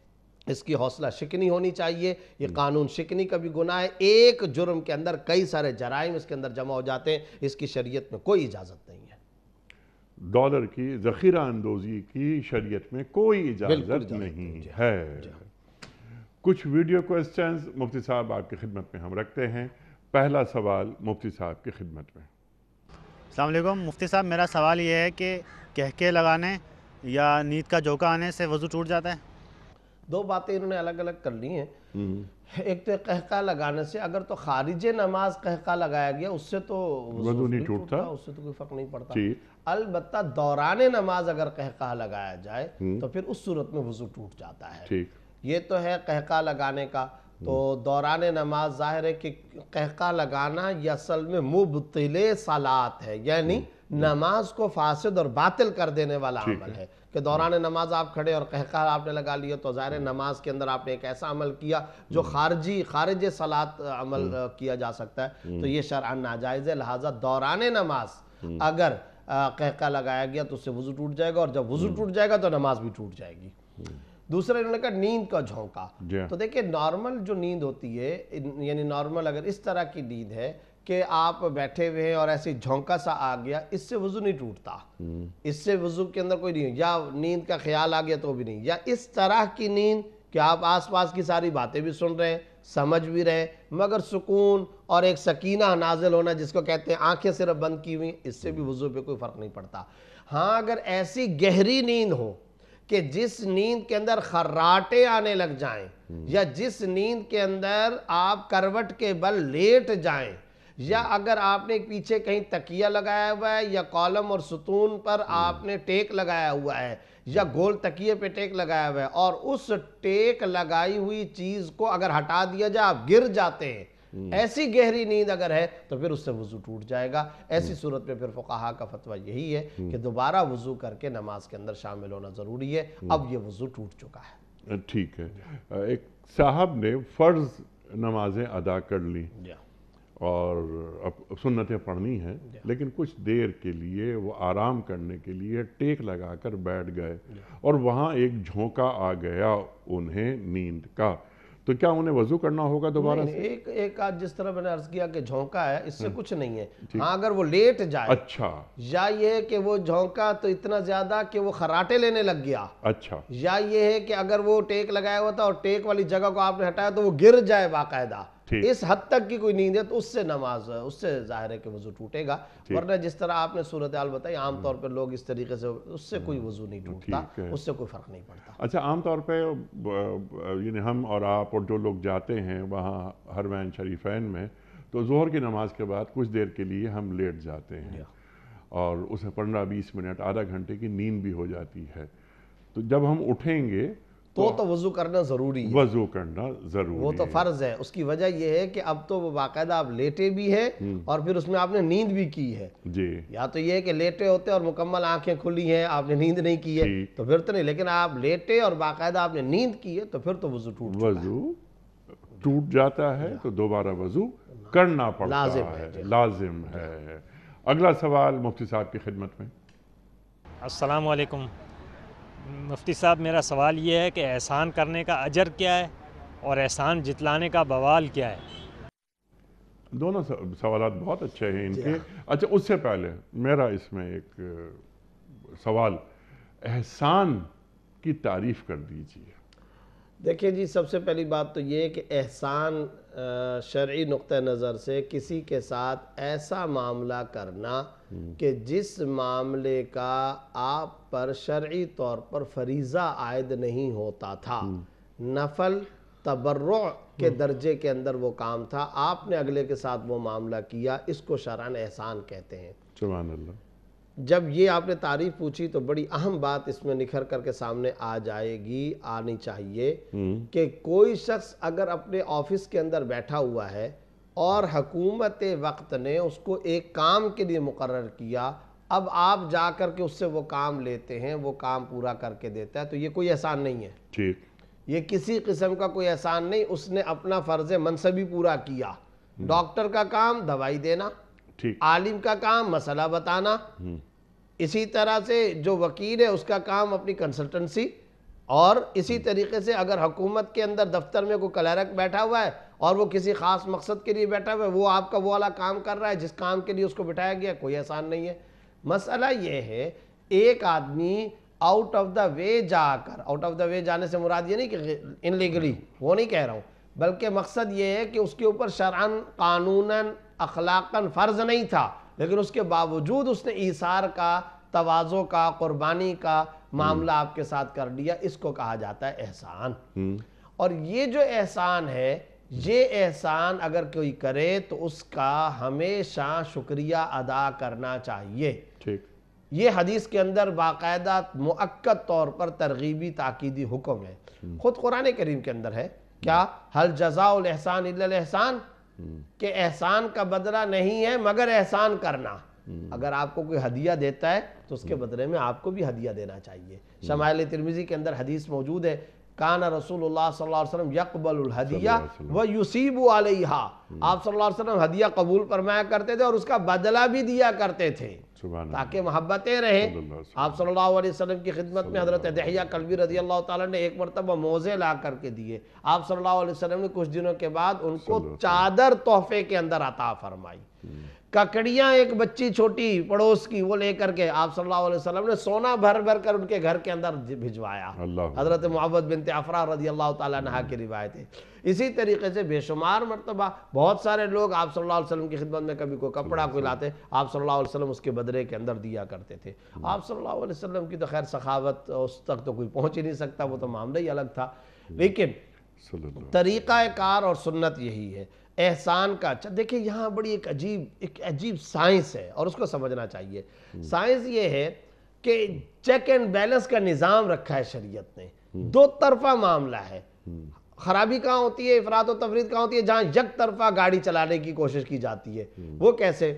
इसकी हौसला शिकनी होनी चाहिए ये हम्म। कानून शिकनी का भी गुना है एक जुर्म के अंदर कई सारे जराइम इसके अंदर जमा हो जाते हैं इसकी शरीयत में कोई इजाज़त नहीं है डॉलर की ज़ख़ीरा अंदोज़ी की शरीयत में कोई इजाज़त नहीं है कुछ वीडियो क्वेश्चंस मुफ्ती साहब आपकी खिदमत में हम रखते हैं पहला सवाल मुफ्ती साहब की खिदमत में अलैक्म मुफ्ती साहब मेरा सवाल ये है कि कहके लगाने या नींद का झोंका आने से वजू टूट जाता है दो बातें इन्होंने अलग अलग कर ली हैं हम्म। एक तो कहका लगाने से अगर तो खारिज नमाज कहका लगाया गया उससे तो वजू नहीं टूटता उससे तो कोई फर्क नहीं पड़ता अलबत् दौरान नमाज अगर कहका लगाया जाए हम्म। तो फिर उस सूरत में वजू टूट जाता है ये तो है कहका लगाने का तो दौरान नमाज ज़ाहिर है कि कहका लगाना ये असल में मुबतले सलात है यानी हम्म, हम्म। नमाज को फासद और बातिल कर देने वाला अमल है कि दौरान नमाज आप खड़े और कहका आपने लगा लिया तो ज़ाहिर नमाज के अंदर आपने एक ऐसा अमल किया जो हम्म। खारजी खारिज सलात अमल किया जा सकता है तो ये शरअन नाजायज़ है लिहाजा दौरान नमाज अगर कहका लगाया गया तो उससे वजू टूट जाएगा और जब वजू टूट जाएगा तो नमाज भी टूट जाएगी दूसरा इन्होंने कहा नींद का झोंका हाँ। तो देखिए नॉर्मल जो नींद होती है यानी नॉर्मल अगर इस तरह की नींद है कि आप बैठे हुए हैं और ऐसे झोंका सा आ गया इससे वजू नहीं टूटता हम्म। इससे वजू के अंदर कोई नहीं या नींद का ख्याल आ गया तो भी नहीं या इस तरह की नींद कि आप आसपास की सारी बातें भी सुन रहे हैं समझ भी रहे मगर सुकून और एक सकीना नाजिल होना जिसको कहते हैं आंखें सिर्फ बंद की हुई इससे भी वजू पे कोई फ़र्क नहीं पड़ता हाँ अगर ऐसी गहरी नींद हो कि जिस नींद के अंदर खर्राटे आने लग जाएं या जिस नींद के अंदर आप करवट के बल लेट जाएं या अगर आपने पीछे कहीं तकिया लगाया हुआ है या कॉलम और सुतून पर आपने टेक लगाया हुआ है या गोल तकिए पे टेक लगाया हुआ है और उस टेक लगाई हुई चीज़ को अगर हटा दिया जाए आप गिर जाते हैं हम्म। ऐसी गहरी नींद अगर है तो फिर उससे वजू टूट जाएगा ऐसी हम्म। सूरत में फिर फुकाहा का फतवा यही है हम्म। कि दोबारा वजू करके नमाज के अंदर शामिल होना ज़रूरी है अब ये वजू टूट चुका है ठीक है एक साहब ने फ़र्ज़ नमाजें अदा कर ली और अब सुन्नतें पढ़नी हैं लेकिन कुछ देर के लिए वो आराम करने के लिए टेक लगाकर बैठ गए और वहाँ एक झोंका आ गया उन्हें नींद का तो क्या उन्हें वजू करना होगा दोबारा एक एक आज जिस तरह मैंने अर्ज किया कि झोंका है इससे हम्म। कुछ नहीं है हाँ अगर वो लेट जाए अच्छा या ये है कि वो झोंका तो इतना ज्यादा कि वो खराटे लेने लग गया अच्छा या ये है कि अगर वो टेक लगाया हुआ था और टेक वाली जगह को आपने हटाया तो वो गिर जाए बाकायदा इस हद तक की कोई नींद है तो उससे नमाज उससे जाहिर है कि वजू टूटेगा वरना जिस तरह आपने सूरत हाल बताई आमतौर पर लोग इस तरीके से उससे कोई हम्म। वजू नहीं टूटता उससे कोई फ़र्क नहीं पड़ता अच्छा आमतौर पर हम और आप और जो लोग जाते हैं वहाँ हरमैन शरीफैन में तो जोहर की नमाज के बाद कुछ देर के लिए हम लेट जाते हैं और उसे पंद्रह बीस मिनट आधा घंटे की नींद भी हो जाती है तो जब हम उठेंगे तो तो, तो वजू करना ज़रूरी है वजू करना ज़रूरी वो तो फ़र्ज है उसकी वजह यह है कि अब तो वो बाकायदा आप लेटे भी है हम्म। और फिर उसमें आपने नींद भी की है जी या तो ये है कि लेटे होते और मुकम्मल आंखें खुली हैं आपने नींद नहीं की है तो फिर तो नहीं लेकिन आप लेटे और बाकायदा आपने नींद की है तो फिर तो वजू टूट वजू टूट जाता है तो दोबारा वजू करना पड़ता लाजिम है, लाजिम है अगला सवाल मुफ्ती साहब की खिदमत में असलकम मुफ्ती साहब मेरा सवाल ये है कि एहसान करने का अजर क्या है और एहसान जितलाने का बवाल क्या है दोनों सवाल बहुत अच्छे हैं इनके हाँ। अच्छा उससे पहले मेरा इसमें एक सवाल एहसान की तारीफ कर दीजिए देखिए जी सबसे पहली बात तो ये कि एहसान शर्य नुक़ नज़र से किसी के साथ ऐसा मामला करना हम्म। कि जिस मामले का आप पर शर्य तौर पर फरीज़ा आयद नहीं होता था हम्म। नफल तबर्र के हम्म। दर्जे के अंदर वो काम था आपने अगले के साथ वो मामला किया इसको शरण एहसान कहते हैं जब ये आपने तारीफ पूछी तो बड़ी अहम बात इसमें निखर करके सामने आ जाएगी आनी चाहिए कि कोई शख्स अगर अपने ऑफिस के अंदर बैठा हुआ है और हकूमत वक्त ने उसको एक काम के लिए मुकर किया अब आप जा कर के उससे वो काम लेते हैं वो काम पूरा करके देता है तो ये कोई एहसान नहीं है ठीक ये किसी किस्म का कोई एहसान नहीं उसने अपना फ़र्ज मनसबी पूरा किया हम्म। डॉक्टर का काम दवाई देना ठीक आलिम का काम मसला बताना हम्म। इसी तरह से जो वकील है उसका काम अपनी कंसल्टेंसी और इसी हम्म। तरीके से अगर हुकूमत के अंदर दफ्तर में कोई क्लर्क बैठा हुआ है और वो किसी खास मकसद के लिए बैठा हुआ है वो आपका वो वाला काम कर रहा है जिस काम के लिए उसको बिठाया गया कोई आसान नहीं है मसला ये है एक आदमी आउट ऑफ द वे जाकर आउट ऑफ द वे जाने से मुराद ये नहीं कि इनलीगली वो नहीं कह रहा हूँ बल्कि मकसद ये है कि उसके ऊपर शरान कानून अखलाकन फ़र्ज नहीं था लेकिन उसके बावजूद उसने ईसार का तोज़ो का क़ुरबानी का मामला आपके साथ कर लिया इसको कहा जाता है एहसान हम्म। और ये जो एहसान है ये एहसान अगर कोई करे तो उसका हमेशा शुक्रिया अदा करना चाहिए ठीक ये हदीस के अंदर बाकायदा मक्द तौर पर तरगीबी ताकीदी हुक्म है हम्म। ख़ुद कुरान करीम के अंदर है क्या हल जजाउल एहसान एहसान हम्म। के एहसान का बदला नहीं है मगर एहसान करना हम्म। अगर आपको कोई हदिया देता है तो उसके बदले में आपको भी हदिया देना चाहिए शमायल तिरमिजी के अंदर हदीस मौजूद है कान रसूल सल्लम यकबल हदिया व यूसीब आलिया हम्म। आप सल्लम हदिया कबूल फरमाया करते थे और उसका बदला भी दिया करते थे ताकि मोहब्बतें रहें आप सल्लल्लाहु अलैहि वसल्लम की खिदमत में हजरत दहिया कलबी रजी अल्लाह ताला ने एक मरतबा मोज़े ला करके दिए आप सल्लल्लाहु अलैहि वसल्लम ने कुछ दिनों के बाद उनको चादर तोहफे के अंदर अता फरमाई हम्म। ककड़ियाँ एक बच्ची छोटी पड़ोस की वो लेकर के आप सल्लल्लाहु अलैहि वसल्लम ने सोना भर भर कर उनके घर के अंदर भिजवाया हजरत मोहब्बत बिनते अफरा रजी अल्लाह तहा की रिवायत है इसी तरीके से बेशुमार मरतबा बहुत सारे लोग आप सल्लल्लाहु अलैहि वसल्लम की खिदमत में कभी कोई कपड़ा कोई लाते आप सल्लल्लाहु अलैहि वसल्लम उसके बदरे के अंदर दिया करते थे आप सल्लल्लाहु अलैहि वसल्लम की तो खैर सखावत उस तक तो कोई पहुंच ही नहीं सकता वो तो मामला ही अलग था लेकिन तरीक़ाकार और सुन्नत यही है एहसान का अच्छा देखिए यहाँ बड़ी एक अजीब एक अजीब साइंस है और उसको समझना चाहिए हम्म। साइंस ये है कि चेक एंड बैलेंस का निज़ाम रखा है शरीयत ने हम्म। दो तरफा मामला है हम्म। खराबी कहाँ होती है इफरात और तफरीद कहाँ होती है जहाँ यक तरफा गाड़ी चलाने की कोशिश की जाती है वो कैसे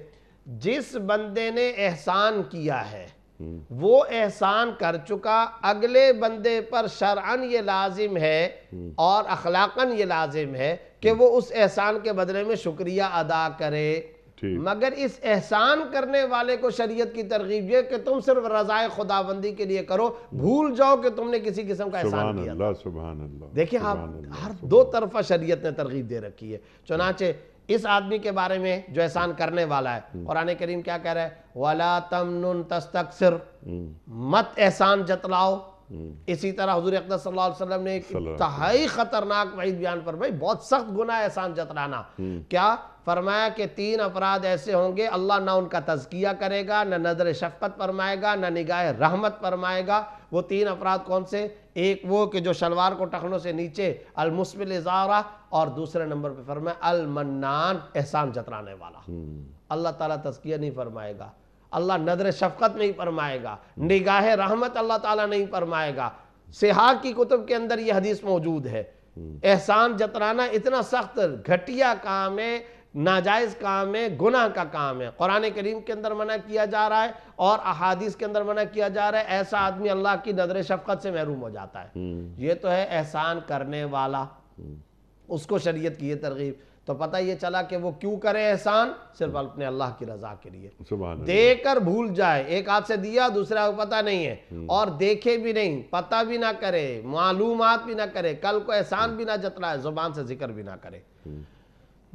जिस बंदे ने एहसान किया है वो एहसान कर चुका अगले बंदे पर शरअन ये लाजिम है और अखलाकन ये लाजिम है कि वो उस एहसान के बदले में शुक्रिया अदा करे मगर इस एहसान करने वाले को शरीयत की तरगीब ये कि तुम सिर्फ रजाय खुदाबंदी के लिए करो भूल जाओ कि तुमने किसी किस्म का एहसान किया देखिए आप हर दो तरफा शरीयत ने तरगीब दे रखी है चुनाचे इस आदमी के बारे में जो एहसान करने वाला है और हम्म। आने करीम क्या कह रहा है वला तमन तस्तक हम्म। मत एहसान जतलाओ हम्म। इसी तरह हजूर अकदम ने इंतहाई खतरनाक वही बयान पर भाई बहुत सख्त गुना एहसान जतलाना क्या फरमाया कि तीन अपराध ऐसे होंगे अल्लाह ना उनका तजकिया करेगा ना नजर शफकत फरमाएगा ना निगाह रहमत फरमाएगा वो तीन अपराध कौन से एक वो कि जो शलवार को टखनों से नीचे अलमुसमिल इजारा और दूसरे नंबर पे फरमाया अलमन्नान एहसान जतराने वाला हम्म। अल्लाह ताला तस्किया नहीं फरमाएगा अल्लाह नदर शफकत नहीं फरमाएगा निगाह रहमत अल्लाह ताला नहीं फरमाएगा सिहाग की कुतुब के अंदर यह हदीस मौजूद है हम्म। एहसान जतराना इतना सख्त घटिया काम है नाजायज काम है गुनाह का काम है कुरान करीम के अंदर मना किया जा रहा है और अहादीस के अंदर मना किया जा रहा है ऐसा आदमी अल्लाह की नजर शफकत से महरूम हो जाता है हम्म। ये तो है एहसान करने वाला उसको शरीयत की ये तरगीब तो पता ये चला कि वो क्यों करे एहसान सिर्फ हम्म। अपने अल्लाह की रजा के लिए देकर भूल जाए एक हाथ से दिया दूसरा पता नहीं है हम्म। और देखे भी नहीं पता भी ना करे मालूम भी ना करे कल को एहसान हम्म। भी ना जतलाए जुबान से जिक्र भी ना करे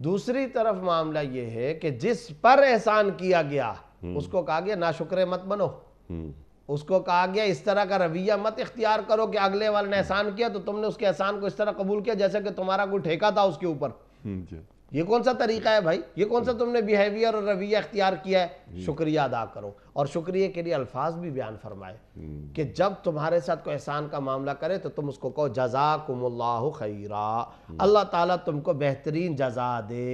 दूसरी तरफ मामला ये है कि जिस पर एहसान किया गया उसको कहा गया ना शुक्र मत बनो उसको कहा गया इस तरह का रवैया मत इख्तियार करो कि अगले वाले ने एहसान किया तो तुमने उसके एहसान को इस तरह कबूल किया जैसे कि तुम्हारा कोई ठेका था उसके ऊपर हम्म, ये कौन सा तरीका है भाई ये कौन सा तुमने बिहेवियर और रवैया इख्तियार किया है शुक्रिया अदा करो और शुक्रिया के लिए अल्फाज भी बयान फरमाए हम्म। कि जब तुम्हारे साथ कोई एहसान का मामला करे तो तुम उसको कहो जजाकुम खैरा हम्म। अल्लाह ताला तुमको बेहतरीन जजा दे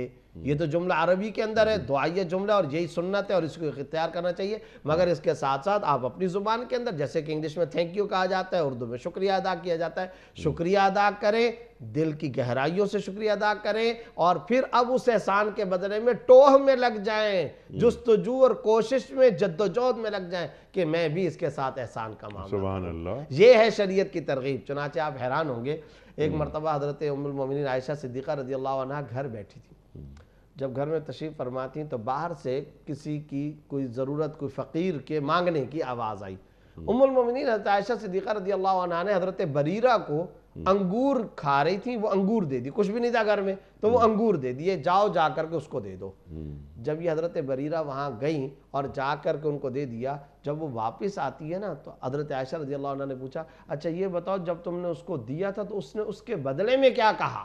ये तो जुमला अरबी के अंदर है हम्म। दुआया जुमला और यही सुनना है और इसको इख्तियार करना चाहिए हम्म। मगर इसके साथ साथ आप अपनी ज़ुबान के अंदर जैसे कि इंग्लिश में थैंक यू कहा जाता है उर्दू में शुक्रिया अदा किया जाता है हम्म। शुक्रिया अदा करें दिल की गहराइयों से शुक्रिया अदा करें और फिर अब उस एहसान के बदले में टोह में लग जाए जस्तजू और कोशिश में जद्दोजहद में लग जाए कि मैं भी इसके साथ एहसान का ये है शरीयत की तरगीब चुनाचे आप हैरान होंगे एक मरतबा हजरत उमिन आयशा सिद्दीक़ा रजी अल्लाह घर बैठी थी जब घर में तशरीफ़ फरमाती तो बाहर से किसी की कोई ज़रूरत कोई फ़कीर के मांगने की आवाज़ आई हम्म। उमुलमिन हजरत आयशा सिद्दीक़ा रदी अल्लाह ने हज़रत बरीरा को हम्म। अंगूर खा रही थी वो अंगूर दे दी कुछ भी नहीं था घर में तो वो हम्म। अंगूर दे दिए जाओ जा कर के उसको दे दो जब ये हज़रत बरीरा वहाँ गई और जा कर के उनको दे दिया जब वो वापस आती है ना तो हज़रत आयशा रजी अल्लाह ने पूछा अच्छा ये बताओ जब तुमने उसको दिया था तो उसने उसके बदले में क्या कहा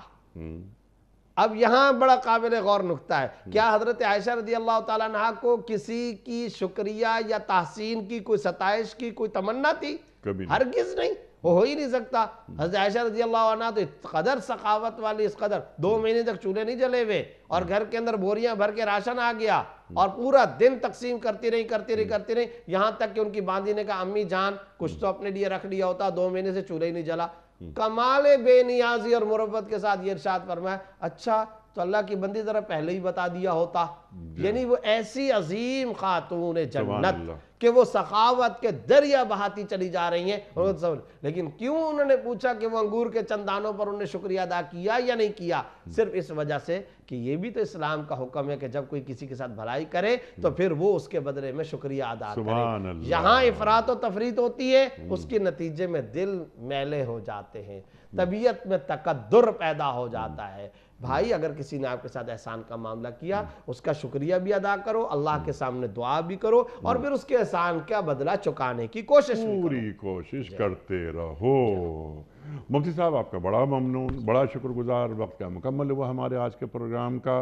अब यहाँ बड़ा काबिल गौर नुकता है क्या हज़रत आयशा रदी अल्लाह तह को किसी की शुक्रिया या तहसीन की कोई सतश की कोई तमन्ना थी कभी हर किस नहीं वो हो ही नहीं सकता हम्म। हजरत आयशा रजी अल्लाह तो इस कदर सखावत वाली इस कदर दो हम्म। महीने तक चूल्हे नहीं जले हुए और हम्म। घर के अंदर बोरियां भर के राशन आ गया और पूरा दिन तकसीम करती रही करती रही करती रही यहाँ तक कि उनकी बांधी ने कहा अम्मी जान कुछ तो अपने लिए रख लिया होता दो महीने से चूल्हे ही नहीं जला कमाल बेनियाजी और मुरबत के साथ ये इर्शाद फरमाया अच्छा तो अल्लाह की बंदी ज़रा पहले ही बता दिया होता यानी वो ऐसी अजीम खातून जन्नत कि वो सखावत के दरिया बहाती चली जा रही हैं हम्म। लेकिन क्यों उन्होंने पूछा कि वो अंगूर के चंदानों पर उन्होंने शुक्रिया अदा किया या नहीं किया हम्म। सिर्फ इस वजह से कि ये भी तो इस्लाम का हुक्म है कि जब कोई किसी के साथ भलाई करे तो हम्म। फिर वो उसके बदले में शुक्रिया अदा करे यहाँ इफरात और तफरीत होती है उसके नतीजे में दिल मैले हो जाते हैं तबीयत में तकदुर पैदा हो जाता है भाई अगर किसी ने आपके साथ एहसान का मामला किया उसका शुक्रिया भी अदा करो अल्लाह के सामने दुआ भी करो और फिर उसके एहसान का बदला चुकाने की कोशिश पूरी कोशिश करते रहो मुफ्ती साहब आपका बड़ा ममनून बड़ा शुक्रगुजार वक्त का मुकम्मल हुआ हमारे आज के प्रोग्राम का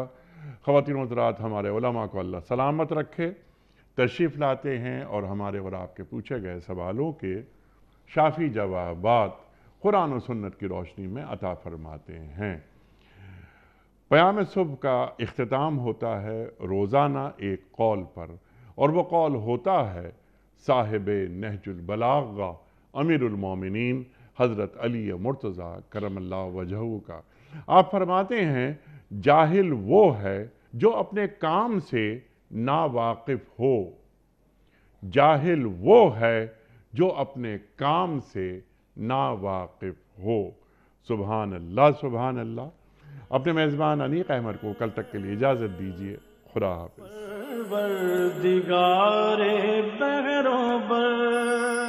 ख़वान हजरात हमारे उलमा को अल्लाह सलामत रखे तशरीफ़ लाते हैं और हमारे और आपके पूछे गए सवालों के शाफी जवाब कुरान और सुन्नत की रोशनी में अता फरमाते हैं प्याम सुबह का अख्ताम होता है रोज़ाना एक कौल पर और वह कौल होता है साहिब नहजुलबलागा अमीरमिन हज़रत अली मुर्तज़ा करमल्ला वजहू का आप फरमाते हैं जाहिल वो है जो अपने काम से नावाकफ हो जाहिल वो है जो अपने काम से नावाकफ हो सुबहान अल्लाह सुबहान अल्लाह अपने मेज़बान अनीक अहमद को कल तक के लिए इजाज़त दीजिए खुदा हाफिज़